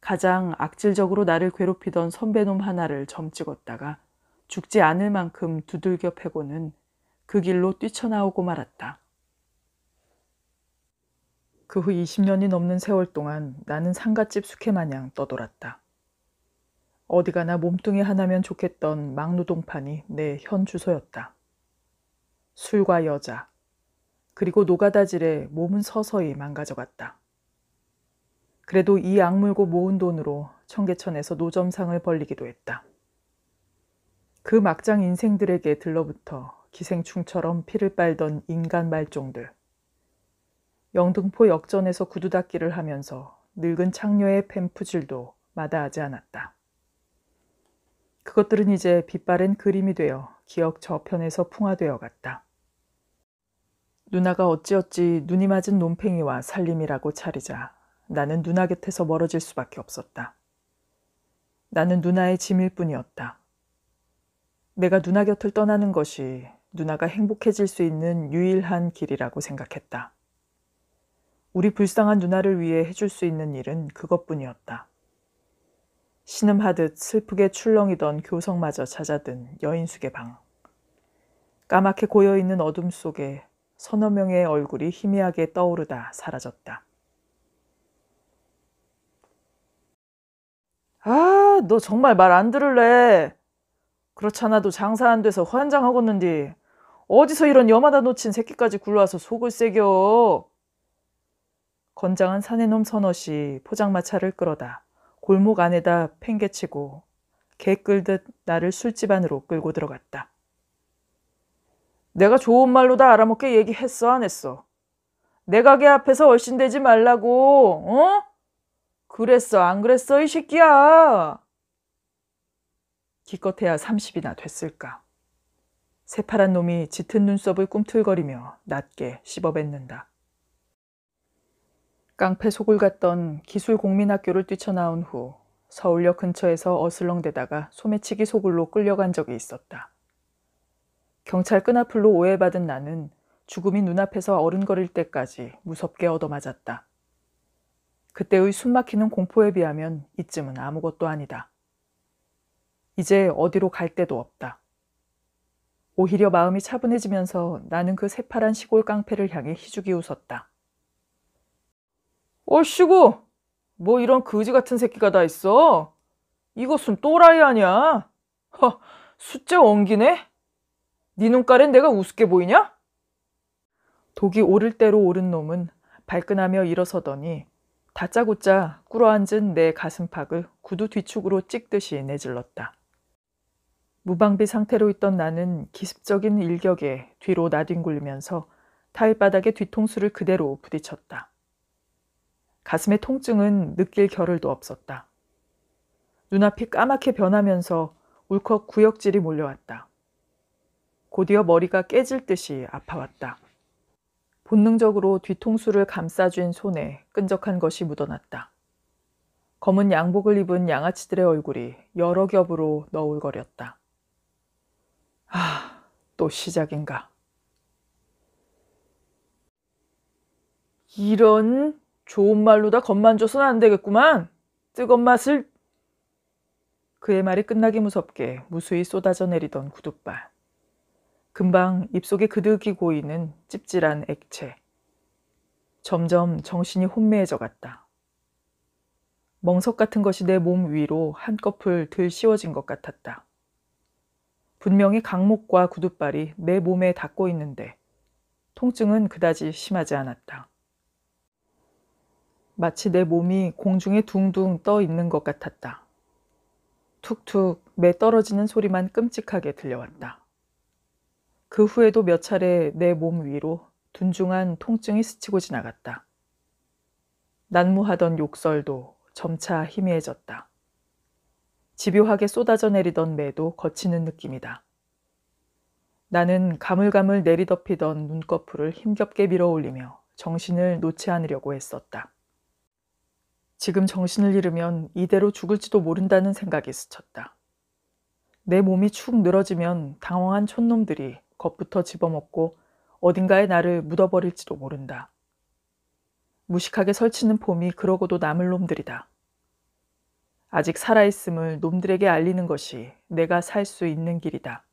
가장 악질적으로 나를 괴롭히던 선배놈 하나를 점찍었다가 죽지 않을 만큼 두들겨 패고는 그 길로 뛰쳐나오고 말았다. 그 후 20년이 넘는 세월 동안 나는 상갓집 숙회 마냥 떠돌았다. 어디 가나 몸뚱이 하나면 좋겠던 막노동판이 내 현 주소였다. 술과 여자, 그리고 노가다질에 몸은 서서히 망가져갔다. 그래도 이 악물고 모은 돈으로 청계천에서 노점상을 벌리기도 했다. 그 막장 인생들에게 들러붙어 기생충처럼 피를 빨던 인간 말종들. 영등포 역전에서 구두닦기를 하면서 늙은 창녀의 펜프질도 마다하지 않았다. 그것들은 이제 빛바랜 그림이 되어 기억 저편에서 풍화되어 갔다. 누나가 어찌어찌 눈이 맞은 논팽이와 살림이라고 차리자 나는 누나 곁에서 멀어질 수밖에 없었다. 나는 누나의 짐일 뿐이었다. 내가 누나 곁을 떠나는 것이 누나가 행복해질 수 있는 유일한 길이라고 생각했다. 우리 불쌍한 누나를 위해 해줄 수 있는 일은 그것뿐이었다. 신음하듯 슬프게 출렁이던 교성마저 찾아든 여인숙의 방. 까맣게 고여있는 어둠 속에 서너 명의 얼굴이 희미하게 떠오르다 사라졌다. 아, 너 정말 말 안 들을래. 그렇잖아도 장사 안 돼서 환장하겠는디. 어디서 이런 여마다 놓친 새끼까지 굴러와서 속을 새겨. 건장한 사내놈 선어씨 포장마차를 끌어다 골목 안에다 팽개치고 개 끌듯 나를 술집 안으로 끌고 들어갔다. 내가 좋은 말로 다 알아먹게 얘기했어 안 했어? 내가걔 앞에서 얼씬대지 말라고 어? 그랬어 안 그랬어 이 새끼야. 기껏해야 30이나 됐을까. 새파란 놈이 짙은 눈썹을 꿈틀거리며 낮게 씹어뱉는다. 깡패 속을 갔던 기술공민학교를 뛰쳐나온 후 서울역 근처에서 어슬렁대다가 소매치기 소굴로 끌려간 적이 있었다. 경찰 끈앞으로 오해받은 나는 죽음이 눈앞에서 어른거릴 때까지 무섭게 얻어맞았다. 그때의 숨막히는 공포에 비하면 이쯤은 아무것도 아니다. 이제 어디로 갈 데도 없다. 오히려 마음이 차분해지면서 나는 그 새파란 시골 깡패를 향해 희죽이 웃었다. 어씨구! 뭐 이런 거지 같은 새끼가 다 있어? 이것은 또라이 아니야? 허, 숫자 엉기네? 네 눈깔엔 내가 우습게 보이냐? 독이 오를 대로 오른 놈은 발끈하며 일어서더니 다짜고짜 꿇어앉은 내 가슴팍을 구두 뒤축으로 찍듯이 내질렀다. 무방비 상태로 있던 나는 기습적인 일격에 뒤로 나뒹굴면서 타일바닥에 뒤통수를 그대로 부딪혔다. 가슴의 통증은 느낄 겨를도 없었다. 눈앞이 까맣게 변하면서 울컥 구역질이 몰려왔다. 곧이어 머리가 깨질 듯이 아파왔다. 본능적으로 뒤통수를 감싸준 손에 끈적한 것이 묻어났다. 검은 양복을 입은 양아치들의 얼굴이 여러 겹으로 너울거렸다. 아, 또 시작인가. 이런 좋은 말로다 겁만 줘서는 안 되겠구만. 뜨거운 맛을. 그의 말이 끝나기 무섭게 무수히 쏟아져 내리던 구둣발. 금방 입속에 그득이 고이는 찝질한 액체. 점점 정신이 혼미해져 갔다. 멍석 같은 것이 내 몸 위로 한꺼풀 들 씌워진 것 같았다. 분명히 강목과 구둣발이 내 몸에 닿고 있는데 통증은 그다지 심하지 않았다. 마치 내 몸이 공중에 둥둥 떠 있는 것 같았다. 툭툭 매 떨어지는 소리만 끔찍하게 들려왔다. 그 후에도 몇 차례 내 몸 위로 둔중한 통증이 스치고 지나갔다. 난무하던 욕설도 점차 희미해졌다. 집요하게 쏟아져 내리던 매도 거치는 느낌이다. 나는 가물가물 내리덮이던 눈꺼풀을 힘겹게 밀어올리며 정신을 놓지 않으려고 했었다. 지금 정신을 잃으면 이대로 죽을지도 모른다는 생각이 스쳤다. 내 몸이 축 늘어지면 당황한 촌놈들이 겁부터 집어먹고 어딘가에 나를 묻어버릴지도 모른다. 무식하게 설치는 폼이 그러고도 남을 놈들이다. 아직 살아있음을 놈들에게 알리는 것이 내가 살 수 있는 길이다.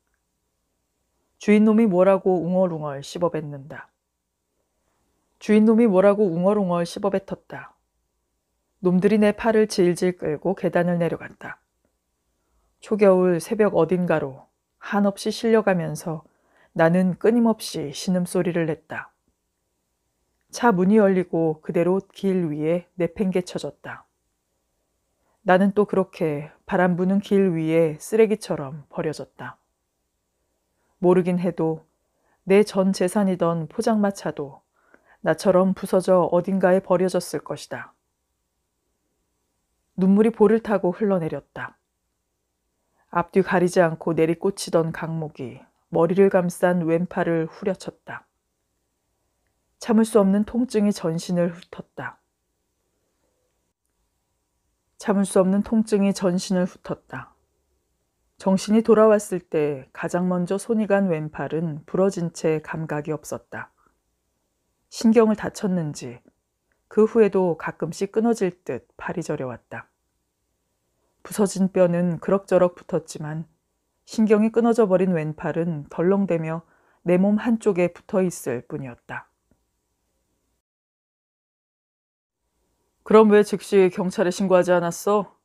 주인놈이 뭐라고 웅얼웅얼 씹어뱉는다. 주인놈이 뭐라고 웅얼웅얼 씹어뱉었다. 놈들이 내 팔을 질질 끌고 계단을 내려갔다. 초겨울 새벽 어딘가로 한없이 실려가면서 나는 끊임없이 신음소리를 냈다. 차 문이 열리고 그대로 길 위에 내팽개쳐졌다. 나는 또 그렇게 바람 부는 길 위에 쓰레기처럼 버려졌다. 모르긴 해도 내 전 재산이던 포장마차도 나처럼 부서져 어딘가에 버려졌을 것이다. 눈물이 볼을 타고 흘러내렸다. 앞뒤 가리지 않고 내리꽂히던 강목이 머리를 감싼 왼팔을 후려쳤다. 참을 수 없는 통증이 전신을 훑었다. 참을 수 없는 통증이 전신을 훑었다. 정신이 돌아왔을 때 가장 먼저 손이 간 왼팔은 부러진 채 감각이 없었다. 신경을 다쳤는지 그 후에도 가끔씩 끊어질 듯 팔이 저려왔다. 부서진 뼈는 그럭저럭 붙었지만 신경이 끊어져 버린 왼팔은 덜렁대며 내 몸 한쪽에 붙어 있을 뿐이었다. 그럼 왜 즉시 경찰에 신고하지 않았어?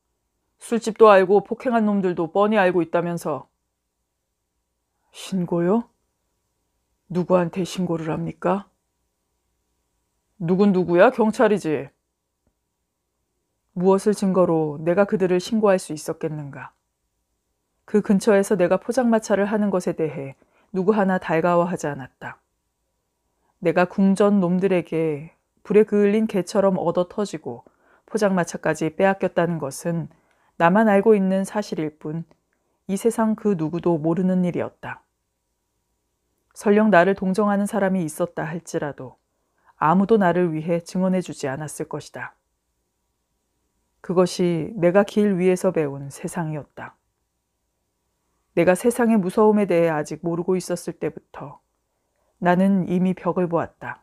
술집도 알고 폭행한 놈들도 뻔히 알고 있다면서. 신고요? 누구한테 신고를 합니까? 누군 누구야? 경찰이지. 무엇을 증거로 내가 그들을 신고할 수 있었겠는가? 그 근처에서 내가 포장마차를 하는 것에 대해 누구 하나 달가워하지 않았다. 내가 궁전 놈들에게 불에 그을린 개처럼 얻어 터지고 포장마차까지 빼앗겼다는 것은 나만 알고 있는 사실일 뿐 이 세상 그 누구도 모르는 일이었다. 설령 나를 동정하는 사람이 있었다 할지라도 아무도 나를 위해 증언해주지 않았을 것이다. 그것이 내가 길 위에서 배운 세상이었다. 내가 세상의 무서움에 대해 아직 모르고 있었을 때부터 나는 이미 벽을 보았다.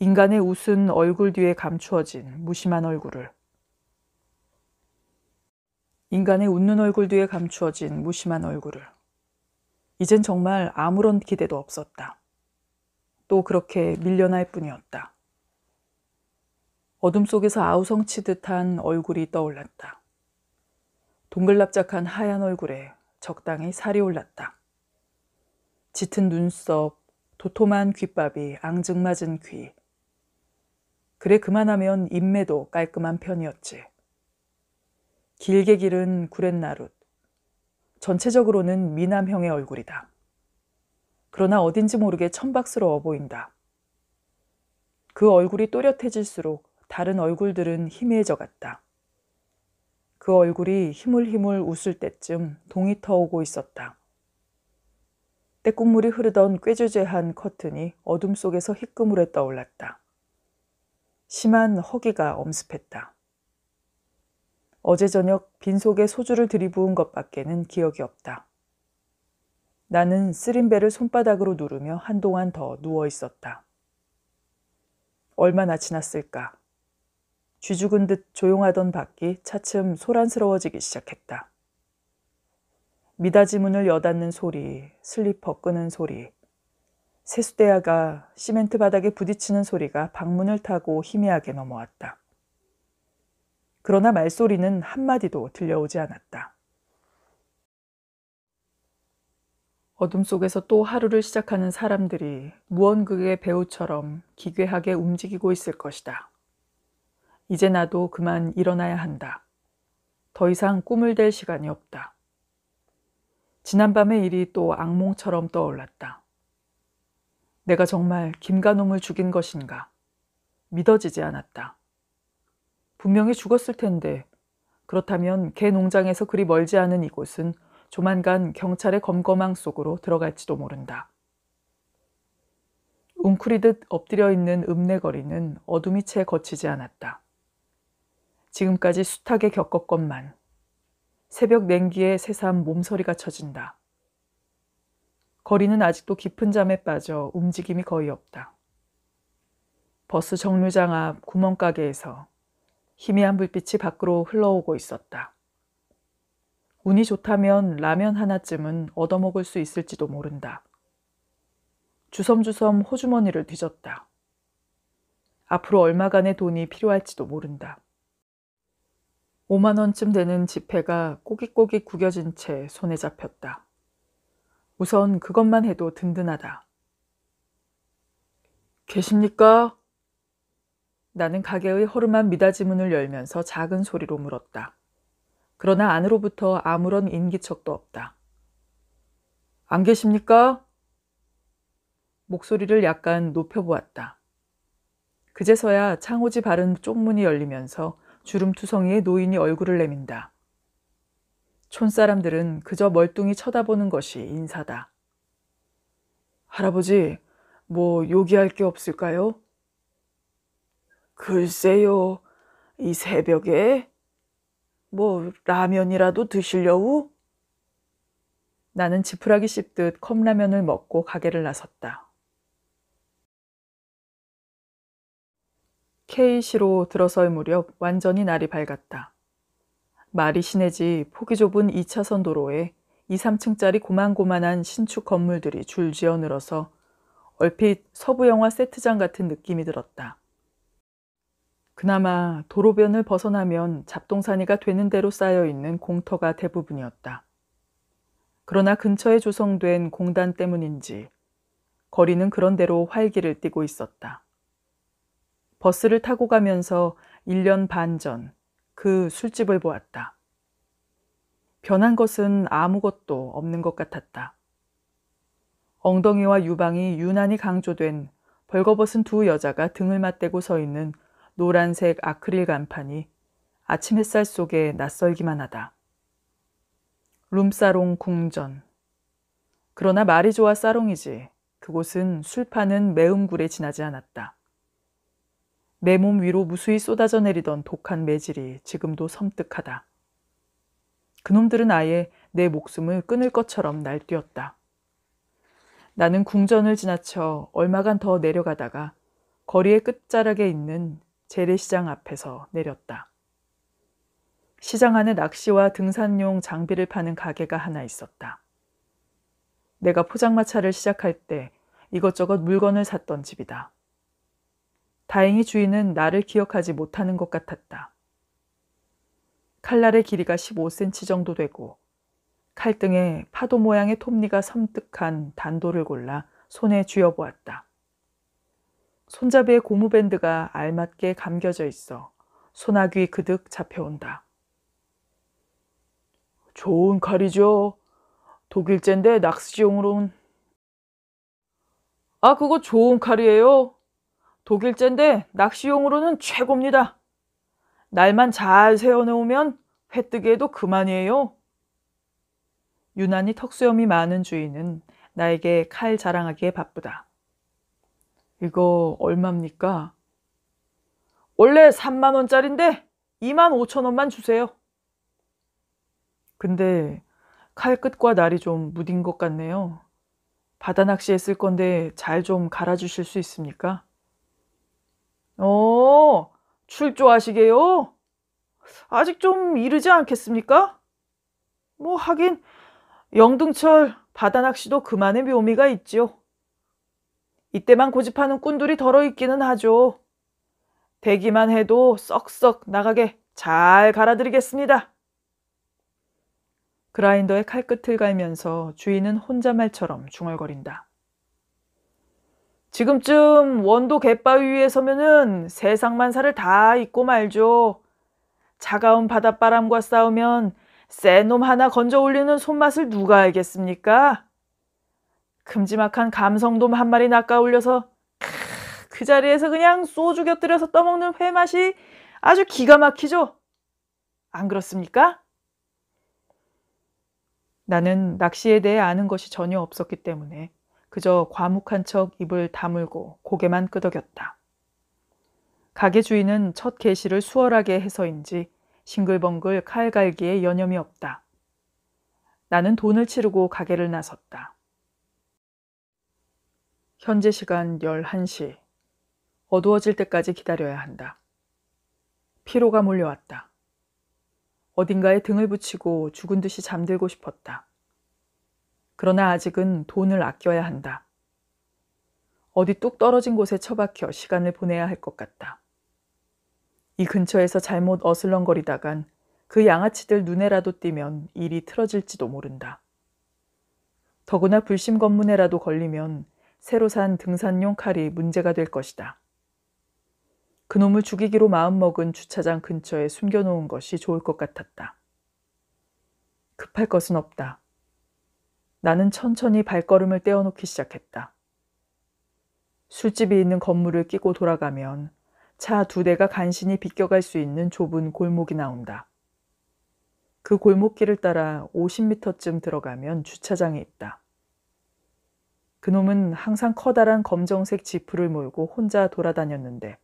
인간의 웃은 얼굴 뒤에 감추어진 무심한 얼굴을. 인간의 웃는 얼굴 뒤에 감추어진 무심한 얼굴을. 이젠 정말 아무런 기대도 없었다. 또 그렇게 밀려날 뿐이었다. 어둠 속에서 아우성치 듯한 얼굴이 떠올랐다. 동글납작한 하얀 얼굴에 적당히 살이 올랐다. 짙은 눈썹, 도톰한 귓밥이 앙증맞은 귀. 그래 그만하면 인매도 깔끔한 편이었지. 길게 길은 구렛나룻. 전체적으로는 미남형의 얼굴이다. 그러나 어딘지 모르게 천박스러워 보인다. 그 얼굴이 또렷해질수록 다른 얼굴들은 희미해져 갔다. 그 얼굴이 히물히물 웃을 때쯤 동이 터오고 있었다. 때국물이 흐르던 꾀죄죄한 커튼이 어둠 속에서 희끄물에 떠올랐다. 심한 허기가 엄습했다. 어제 저녁 빈속에 소주를 들이부은 것밖에는 기억이 없다. 나는 쓰린배를 손바닥으로 누르며 한동안 더 누워 있었다. 얼마나 지났을까? 쥐죽은 듯 조용하던 밖이 차츰 소란스러워지기 시작했다. 미닫이 문을 여닫는 소리, 슬리퍼 끄는 소리, 세수대야가 시멘트 바닥에 부딪히는 소리가 방문을 타고 희미하게 넘어왔다. 그러나 말소리는 한마디도 들려오지 않았다. 어둠 속에서 또 하루를 시작하는 사람들이 무언극의 배우처럼 기괴하게 움직이고 있을 것이다. 이제 나도 그만 일어나야 한다. 더 이상 꿈을 댈 시간이 없다. 지난밤의 일이 또 악몽처럼 떠올랐다. 내가 정말 김가놈을 죽인 것인가? 믿어지지 않았다. 분명히 죽었을 텐데, 그렇다면 개 농장에서 그리 멀지 않은 이곳은 조만간 경찰의 검거망 속으로 들어갈지도 모른다. 웅크리듯 엎드려 있는 읍내거리는 어둠이 채 거치지 않았다. 지금까지 숱하게 겪었건만 새벽 냉기에 새삼 몸서리가 쳐진다. 거리는 아직도 깊은 잠에 빠져 움직임이 거의 없다. 버스 정류장 앞 구멍가게에서 희미한 불빛이 밖으로 흘러오고 있었다. 운이 좋다면 라면 하나쯤은 얻어먹을 수 있을지도 모른다. 주섬주섬 호주머니를 뒤졌다. 앞으로 얼마간의 돈이 필요할지도 모른다. 5만 원쯤 되는 지폐가 꼬깃꼬깃 구겨진 채 손에 잡혔다. 우선 그것만 해도 든든하다. 계십니까? 나는 가게의 허름한 미닫이 문을 열면서 작은 소리로 물었다. 그러나 안으로부터 아무런 인기척도 없다. 안 계십니까? 목소리를 약간 높여보았다. 그제서야 창호지 바른 쪽문이 열리면서 주름투성이의 노인이 얼굴을 내민다. 촌사람들은 그저 멀뚱히 쳐다보는 것이 인사다. 할아버지, 뭐 요기할 게 없을까요? 글쎄요, 이 새벽에? 뭐 라면이라도 드실려우? 나는 지푸라기 씹듯 컵라면을 먹고 가게를 나섰다. k 시로 들어설 무렵 완전히 날이 밝았다. 말이 시내지 폭이 좁은 2차선 도로에 2, 3층짜리 고만고만한 신축 건물들이 줄지어 늘어서 얼핏 서부 영화 세트장 같은 느낌이 들었다. 그나마 도로변을 벗어나면 잡동사니가 되는 대로 쌓여 있는 공터가 대부분이었다. 그러나 근처에 조성된 공단 때문인지 거리는 그런대로 활기를 띠고 있었다. 버스를 타고 가면서 1년 반 전 그 술집을 보았다. 변한 것은 아무것도 없는 것 같았다. 엉덩이와 유방이 유난히 강조된 벌거벗은 두 여자가 등을 맞대고 서 있는 노란색 아크릴 간판이 아침 햇살 속에 낯설기만 하다. 룸사롱 궁전. 그러나 말이 좋아 사롱이지. 그곳은 술 파는 매음굴에 지나지 않았다. 내몸 위로 무수히 쏟아져 내리던 독한 매질이 지금도 섬뜩하다. 그놈들은 아예 내 목숨을 끊을 것처럼 날뛰었다. 나는 궁전을 지나쳐 얼마간 더 내려가다가 거리의 끝자락에 있는 재래시장 앞에서 내렸다. 시장 안에 낚시와 등산용 장비를 파는 가게가 하나 있었다. 내가 포장마차를 시작할 때 이것저것 물건을 샀던 집이다. 다행히 주인은 나를 기억하지 못하는 것 같았다. 칼날의 길이가 15cm 정도 되고 칼등에 파도 모양의 톱니가 섬뜩한 단도를 골라 손에 쥐어 보았다. 손잡이의 고무밴드가 알맞게 감겨져 있어 소나귀 그득 잡혀온다. 좋은 칼이죠. 독일젠인데 낚시용으론. 로 아, 그거 좋은 칼이에요. 독일제인데 낚시용으로는 최고입니다. 날만 잘 세워놓으면 회 뜨기에도 그만이에요. 유난히 턱수염이 많은 주인은 나에게 칼 자랑하기에 바쁘다. 이거 얼마입니까? 원래 3만원짜린데 2만 5천원만 주세요. 근데 칼끝과 날이 좀 무딘 것 같네요. 바다 낚시 했을 건데 잘 좀 갈아주실 수 있습니까? 어, 출조하시게요? 아직 좀 이르지 않겠습니까? 뭐 하긴 영등철 바다낚시도 그만의 묘미가 있지요. 이때만 고집하는 꾼들이 덜어 있기는 하죠. 대기만 해도 썩썩 나가게 잘 갈아드리겠습니다. 그라인더에 칼끝을 갈면서 주인은 혼잣말처럼 중얼거린다. 지금쯤 원도 갯바위 위에 서면은 세상만사를 다 잊고 말죠. 차가운 바닷바람과 싸우면 센놈 하나 건져 올리는 손맛을 누가 알겠습니까? 큼지막한 감성돔 한 마리 낚아 올려서 그 자리에서 그냥 소주 곁들여서 떠먹는 회 맛이 아주 기가 막히죠? 안 그렇습니까? 나는 낚시에 대해 아는 것이 전혀 없었기 때문에 그저 과묵한 척 입을 다물고 고개만 끄덕였다. 가게 주인은 첫 개시를 수월하게 해서인지 싱글벙글 칼갈기에 여념이 없다. 나는 돈을 치르고 가게를 나섰다. 현재 시간 11시. 어두워질 때까지 기다려야 한다. 피로가 몰려왔다. 어딘가에 등을 붙이고 죽은 듯이 잠들고 싶었다. 그러나 아직은 돈을 아껴야 한다. 어디 뚝 떨어진 곳에 처박혀 시간을 보내야 할 것 같다. 이 근처에서 잘못 어슬렁거리다간 그 양아치들 눈에라도 띄면 일이 틀어질지도 모른다. 더구나 불심 검문에라도 걸리면 새로 산 등산용 칼이 문제가 될 것이다. 그놈을 죽이기로 마음먹은 주차장 근처에 숨겨놓은 것이 좋을 것 같았다. 급할 것은 없다. 나는 천천히 발걸음을 떼어놓기 시작했다. 술집이 있는 건물을 끼고 돌아가면 차 두 대가 간신히 비껴갈 수 있는 좁은 골목이 나온다. 그 골목길을 따라 50m쯤 들어가면 주차장이 있다. 그놈은 항상 커다란 검정색 지프를 몰고 혼자 돌아다녔는데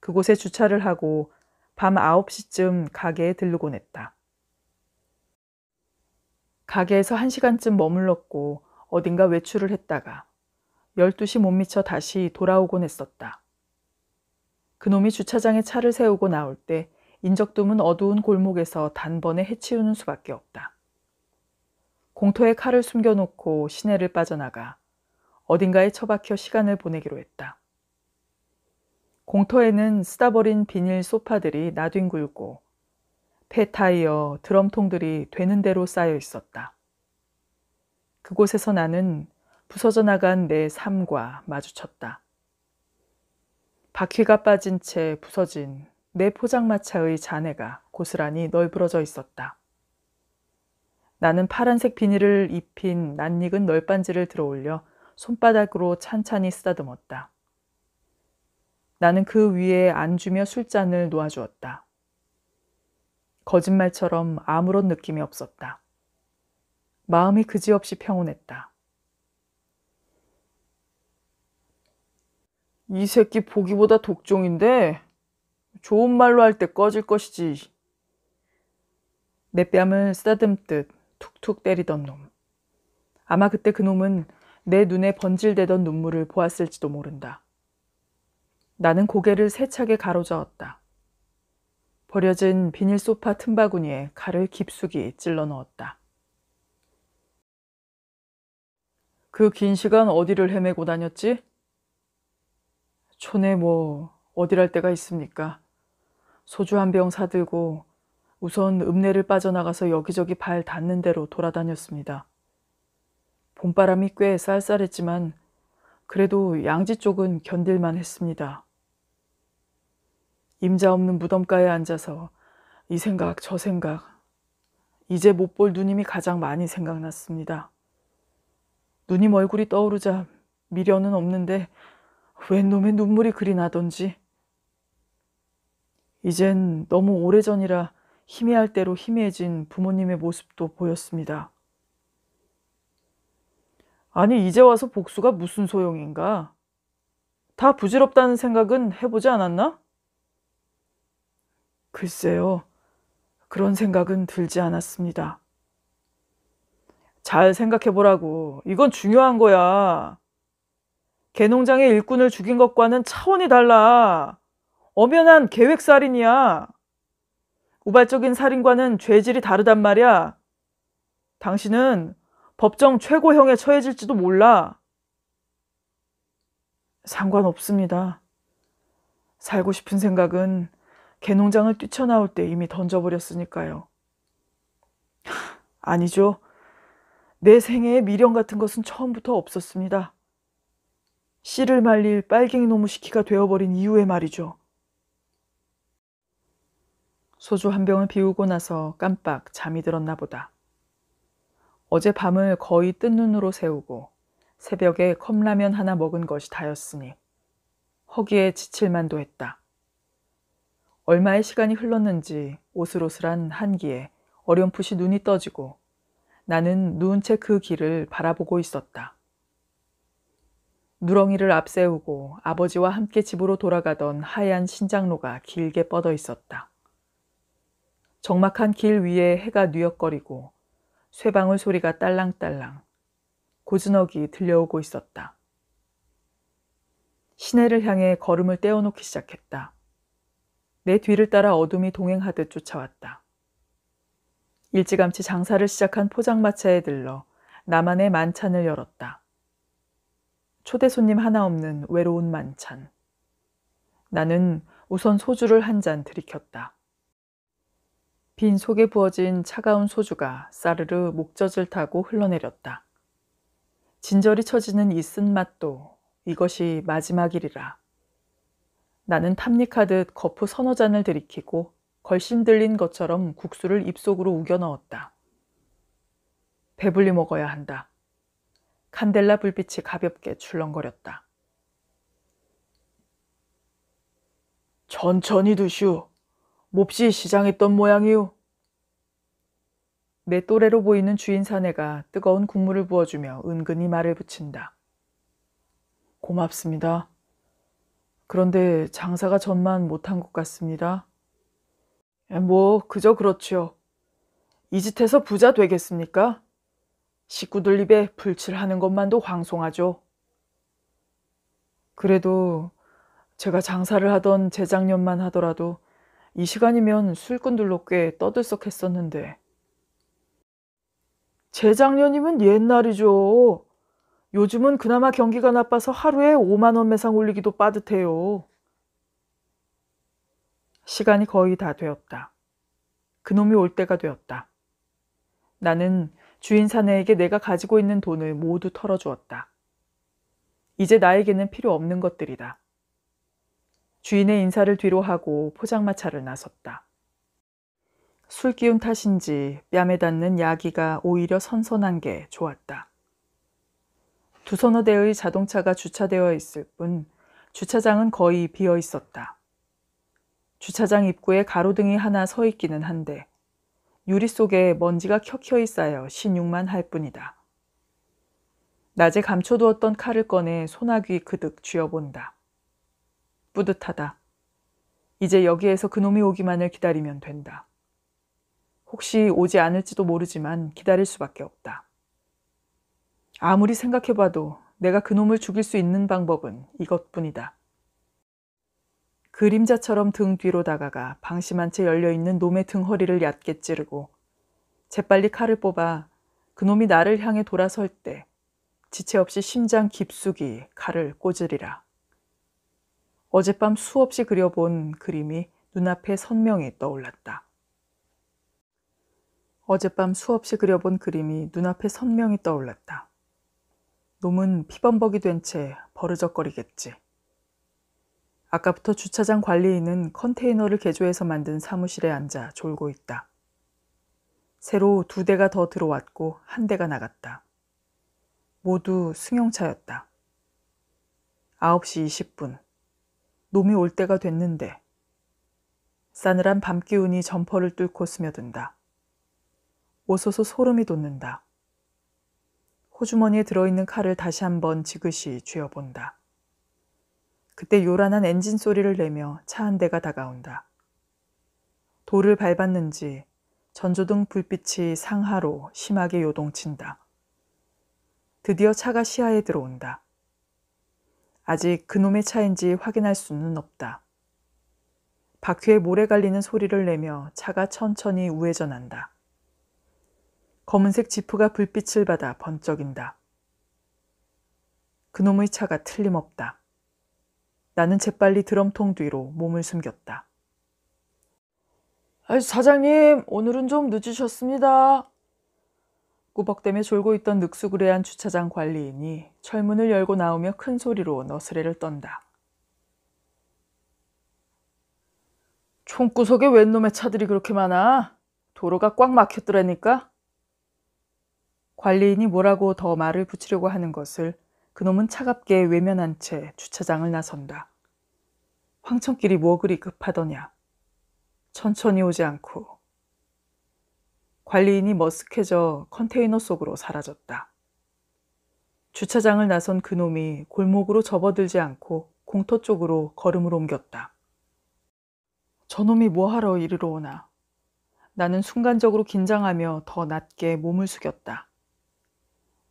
그곳에 주차를 하고 밤 9시쯤 가게에 들르곤 했다. 가게에서 한 시간쯤 머물렀고 어딘가 외출을 했다가 12시 못 미쳐 다시 돌아오곤 했었다. 그놈이 주차장에 차를 세우고 나올 때 인적드문 어두운 골목에서 단번에 해치우는 수밖에 없다. 공터에 칼을 숨겨놓고 시내를 빠져나가 어딘가에 처박혀 시간을 보내기로 했다. 공터에는 쓰다버린 비닐 소파들이 나뒹굴고 배 타이어, 드럼통들이 되는 대로 쌓여 있었다. 그곳에서 나는 부서져 나간 내 삶과 마주쳤다. 바퀴가 빠진 채 부서진 내 포장마차의 잔해가 고스란히 널브러져 있었다. 나는 파란색 비닐을 입힌 낯익은 널빤지를 들어 올려 손바닥으로 찬찬히 쓰다듬었다. 나는 그 위에 안주며 술잔을 놓아주었다. 거짓말처럼 아무런 느낌이 없었다. 마음이 그지없이 평온했다. 이 새끼 보기보다 독종인데 좋은 말로 할 때 꺼질 것이지. 내 뺨을 쓰다듬듯 툭툭 때리던 놈. 아마 그때 그 놈은 내 눈에 번질대던 눈물을 보았을지도 모른다. 나는 고개를 세차게 가로저었다. 버려진 비닐 소파 틈바구니에 칼을 깊숙이 찔러 넣었다. 그 긴 시간 어디를 헤매고 다녔지? 촌에 뭐 어디랄 때가 있습니까? 소주 한 병 사들고 우선 읍내를 빠져나가서 여기저기 발 닿는 대로 돌아다녔습니다. 봄바람이 꽤 쌀쌀했지만 그래도 양지 쪽은 견딜만 했습니다. 임자 없는 무덤가에 앉아서 이 생각 저 생각 이제 못 볼 누님이 가장 많이 생각났습니다. 누님 얼굴이 떠오르자 미련은 없는데 웬 놈의 눈물이 그리 나던지 이젠 너무 오래전이라 희미할 대로 희미해진 부모님의 모습도 보였습니다. 아니 이제 와서 복수가 무슨 소용인가? 다 부질없다는 생각은 해보지 않았나? 글쎄요. 그런 생각은 들지 않았습니다. 잘 생각해 보라고. 이건 중요한 거야. 개농장의 일꾼을 죽인 것과는 차원이 달라. 엄연한 계획살인이야. 우발적인 살인과는 죄질이 다르단 말이야. 당신은 법정 최고형에 처해질지도 몰라. 상관없습니다. 살고 싶은 생각은 개농장을 뛰쳐나올 때 이미 던져버렸으니까요. 아니죠. 내 생애에 미련 같은 것은 처음부터 없었습니다. 씨를 말릴 빨갱이 노무시키가 되어버린 이후에 말이죠. 소주 한 병을 비우고 나서 깜빡 잠이 들었나 보다. 어제 밤을 거의 뜬 눈으로 세우고 새벽에 컵라면 하나 먹은 것이 다였으니 허기에 지칠 만도 했다. 얼마의 시간이 흘렀는지 오슬오슬한 한기에 어렴풋이 눈이 떠지고 나는 누운 채 그 길을 바라보고 있었다. 누렁이를 앞세우고 아버지와 함께 집으로 돌아가던 하얀 신장로가 길게 뻗어 있었다. 적막한 길 위에 해가 뉘엿거리고 쇠방울 소리가 딸랑딸랑 고즈넉이 들려오고 있었다. 시내를 향해 걸음을 떼어놓기 시작했다. 내 뒤를 따라 어둠이 동행하듯 쫓아왔다. 일찌감치 장사를 시작한 포장마차에 들러 나만의 만찬을 열었다. 초대 손님 하나 없는 외로운 만찬. 나는 우선 소주를 한 잔 들이켰다. 빈 속에 부어진 차가운 소주가 싸르르 목젖을 타고 흘러내렸다. 진저리 처지는 이 쓴맛도 이것이 마지막이리라. 나는 탐닉하듯 거푸 서너 잔을 들이키고 걸신 들린 것처럼 국수를 입속으로 우겨 넣었다. 배불리 먹어야 한다. 칸델라 불빛이 가볍게 출렁거렸다. 천천히 드시오. 몹시 시장했던 모양이오. 내 또래로 보이는 주인 사내가 뜨거운 국물을 부어주며 은근히 말을 붙인다. 고맙습니다. 그런데 장사가 전만 못한 것 같습니다. 뭐 그저 그렇지요. 이 짓에서 부자 되겠습니까? 식구들 입에 불칠하는 것만도 황송하죠. 그래도 제가 장사를 하던 재작년만 하더라도 이 시간이면 술꾼들로 꽤 떠들썩했었는데 재작년이면 옛날이죠. 요즘은 그나마 경기가 나빠서 하루에 5만원 매상 올리기도 빠듯해요. 시간이 거의 다 되었다. 그놈이 올 때가 되었다. 나는 주인 사내에게 내가 가지고 있는 돈을 모두 털어주었다. 이제 나에게는 필요 없는 것들이다. 주인의 인사를 뒤로 하고 포장마차를 나섰다. 술 기운 탓인지 뺨에 닿는 야기가 오히려 선선한 게 좋았다. 두서너 대의 자동차가 주차되어 있을 뿐 주차장은 거의 비어 있었다. 주차장 입구에 가로등이 하나 서 있기는 한데 유리 속에 먼지가 켜켜이 쌓여 신육만할 뿐이다. 낮에 감춰두었던 칼을 꺼내 소나귀 그득 쥐어본다. 뿌듯하다. 이제 여기에서 그놈이 오기만을 기다리면 된다. 혹시 오지 않을지도 모르지만 기다릴 수밖에 없다. 아무리 생각해봐도 내가 그놈을 죽일 수 있는 방법은 이것뿐이다. 그림자처럼 등 뒤로 다가가 방심한 채 열려있는 놈의 등허리를 얕게 찌르고 재빨리 칼을 뽑아 그놈이 나를 향해 돌아설 때 지체 없이 심장 깊숙이 칼을 꽂으리라. 어젯밤 수없이 그려본 그림이 눈앞에 선명히 떠올랐다. 어젯밤 수없이 그려본 그림이 눈앞에 선명히 떠올랐다. 놈은 피범벅이 된 채 버르적거리겠지. 아까부터 주차장 관리인은 컨테이너를 개조해서 만든 사무실에 앉아 졸고 있다. 새로 두 대가 더 들어왔고 한 대가 나갔다. 모두 승용차였다. 9시 20분. 놈이 올 때가 됐는데. 싸늘한 밤 기운이 점퍼를 뚫고 스며든다. 오소소 소름이 돋는다. 호주머니에 들어있는 칼을 다시 한번 지그시 쥐어본다. 그때 요란한 엔진 소리를 내며 차 한 대가 다가온다. 돌을 밟았는지 전조등 불빛이 상하로 심하게 요동친다. 드디어 차가 시야에 들어온다. 아직 그놈의 차인지 확인할 수는 없다. 바퀴에 모래 갈리는 소리를 내며 차가 천천히 우회전한다. 검은색 지프가 불빛을 받아 번쩍인다. 그놈의 차가 틀림없다. 나는 재빨리 드럼통 뒤로 몸을 숨겼다. 사장님, 오늘은 좀 늦으셨습니다. 꾸벅대며 졸고 있던 늑수그레한 주차장 관리인이 철문을 열고 나오며 큰 소리로 너스레를 떤다. 총구석에 웬 놈의 차들이 그렇게 많아? 도로가 꽉 막혔더라니까? 관리인이 뭐라고 더 말을 붙이려고 하는 것을 그놈은 차갑게 외면한 채 주차장을 나선다. 황천길이 뭐 그리 급하더냐. 천천히 오지 않고. 관리인이 머쓱해져 컨테이너 속으로 사라졌다. 주차장을 나선 그놈이 골목으로 접어들지 않고 공터 쪽으로 걸음을 옮겼다. 저놈이 뭐하러 이리로 오나. 나는 순간적으로 긴장하며 더 낮게 몸을 숙였다.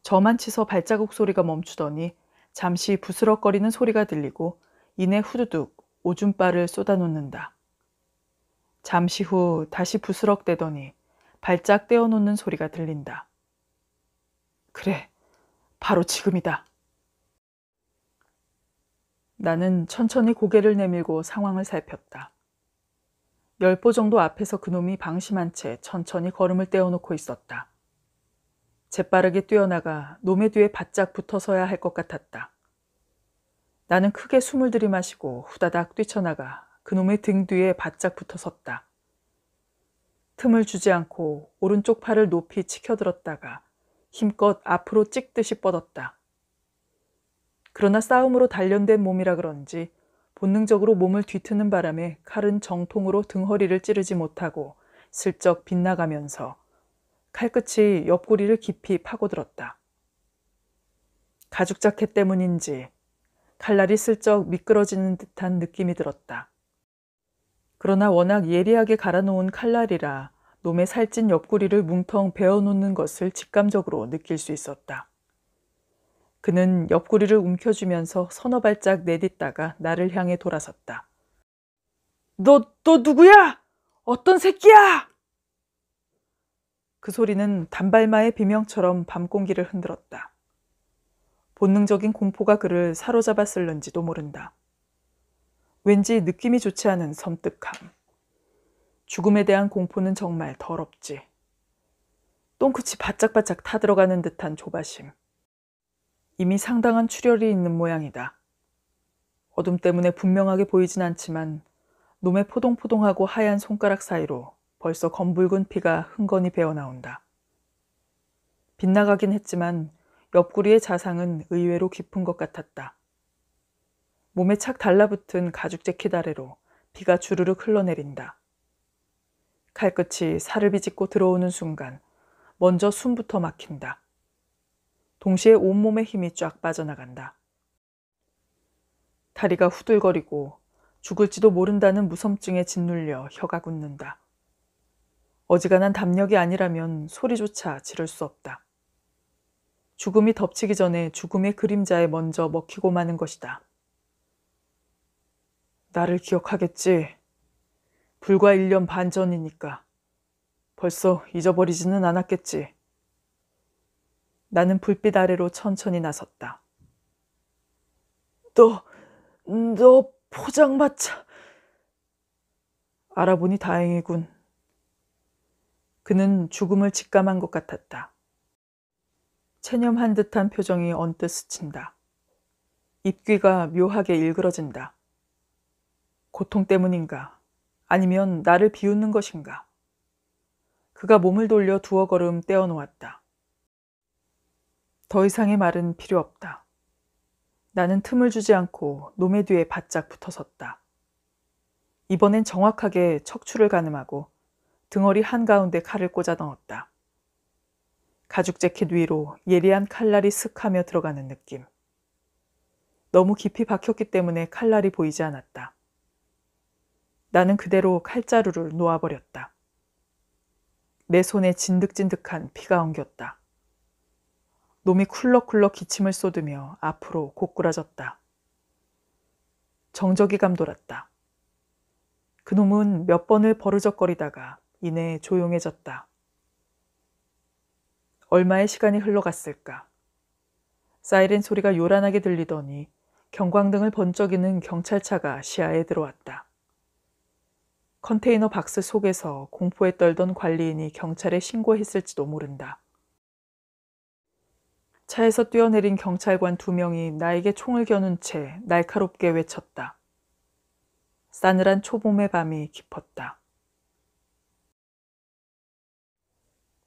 저만 치서 발자국 소리가 멈추더니 잠시 부스럭거리는 소리가 들리고 이내 후두둑 오줌바를 쏟아놓는다. 잠시 후 다시 부스럭대더니 발짝 떼어놓는 소리가 들린다. 그래, 바로 지금이다. 나는 천천히 고개를 내밀고 상황을 살폈다. 열보 정도 앞에서 그놈이 방심한 채 천천히 걸음을 떼어놓고 있었다. 재빠르게 뛰어나가 놈의 뒤에 바짝 붙어서야 할 것 같았다. 나는 크게 숨을 들이마시고 후다닥 뛰쳐나가 그놈의 등 뒤에 바짝 붙어섰다. 틈을 주지 않고 오른쪽 팔을 높이 치켜들었다가 힘껏 앞으로 찍듯이 뻗었다. 그러나 싸움으로 단련된 몸이라 그런지 본능적으로 몸을 뒤트는 바람에 칼은 정통으로 등허리를 찌르지 못하고 슬쩍 빗나가면서 칼끝이 옆구리를 깊이 파고들었다. 가죽 자켓 때문인지 칼날이 슬쩍 미끄러지는 듯한 느낌이 들었다. 그러나 워낙 예리하게 갈아놓은 칼날이라 놈의 살찐 옆구리를 뭉텅 베어놓는 것을 직감적으로 느낄 수 있었다. 그는 옆구리를 움켜쥐면서 서너 발짝 내딛다가 나를 향해 돌아섰다. 너, 너 누구야? 어떤 새끼야? 그 소리는 단발마의 비명처럼 밤 공기를 흔들었다. 본능적인 공포가 그를 사로잡았을는지도 모른다. 왠지 느낌이 좋지 않은 섬뜩함. 죽음에 대한 공포는 정말 더럽지. 똥끝이 바짝바짝 타들어가는 듯한 조바심. 이미 상당한 출혈이 있는 모양이다. 어둠 때문에 분명하게 보이진 않지만 놈의 포동포동하고 하얀 손가락 사이로 벌써 검붉은 피가 흥건히 배어나온다. 빗나가긴 했지만 옆구리의 자상은 의외로 깊은 것 같았다. 몸에 착 달라붙은 가죽 재킷 아래로 비가 주르륵 흘러내린다. 칼끝이 살을 비집고 들어오는 순간 먼저 숨부터 막힌다. 동시에 온몸에 힘이 쫙 빠져나간다. 다리가 후들거리고 죽을지도 모른다는 무섬증에 짓눌려 혀가 굳는다. 어지간한 담력이 아니라면 소리조차 지를 수 없다. 죽음이 덮치기 전에 죽음의 그림자에 먼저 먹히고 마는 것이다. 나를 기억하겠지. 불과 1년 반 전이니까. 벌써 잊어버리지는 않았겠지. 나는 불빛 아래로 천천히 나섰다. 너, 너 포장마차. 알아보니 다행이군. 그는 죽음을 직감한 것 같았다. 체념한 듯한 표정이 언뜻 스친다. 입귀가 묘하게 일그러진다. 고통 때문인가? 아니면 나를 비웃는 것인가? 그가 몸을 돌려 두어 걸음 떼어놓았다. 더 이상의 말은 필요 없다. 나는 틈을 주지 않고 놈의 뒤에 바짝 붙어섰다. 이번엔 정확하게 척추를 가늠하고 등허리 한가운데 칼을 꽂아 넣었다. 가죽 재킷 위로 예리한 칼날이 슥 하며 들어가는 느낌. 너무 깊이 박혔기 때문에 칼날이 보이지 않았다. 나는 그대로 칼자루를 놓아버렸다. 내 손에 진득진득한 피가 엉겼다. 놈이 쿨럭쿨럭 기침을 쏟으며 앞으로 고꾸라졌다. 정적이 감돌았다. 그놈은 몇 번을 버르적거리다가 이내 조용해졌다. 얼마의 시간이 흘러갔을까? 사이렌 소리가 요란하게 들리더니 경광등을 번쩍이는 경찰차가 시야에 들어왔다. 컨테이너 박스 속에서 공포에 떨던 관리인이 경찰에 신고했을지도 모른다. 차에서 뛰어내린 경찰관 두 명이 나에게 총을 겨눈 채 날카롭게 외쳤다. 싸늘한 초봄의 밤이 깊었다.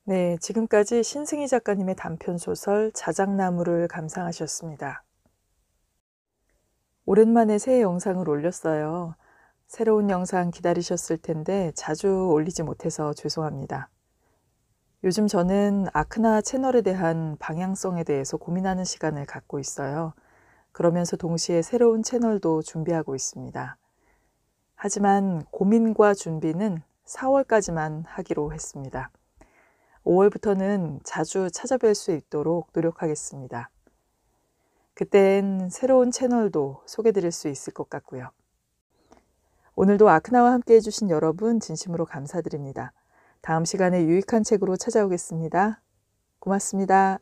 네, 지금까지 신승희 작가님의 단편 소설 자작나무를 감상하셨습니다. 오랜만에 새 영상을 올렸어요. 새로운 영상 기다리셨을 텐데 자주 올리지 못해서 죄송합니다. 요즘 저는 아크나 채널에 대한 방향성에 대해서 고민하는 시간을 갖고 있어요. 그러면서 동시에 새로운 채널도 준비하고 있습니다. 하지만 고민과 준비는 4월까지만 하기로 했습니다. 5월부터는 자주 찾아뵐 수 있도록 노력하겠습니다. 그땐 새로운 채널도 소개드릴 수 있을 것 같고요. 오늘도 아크나와 함께 해주신 여러분 진심으로 감사드립니다. 다음 시간에 유익한 책으로 찾아오겠습니다. 고맙습니다.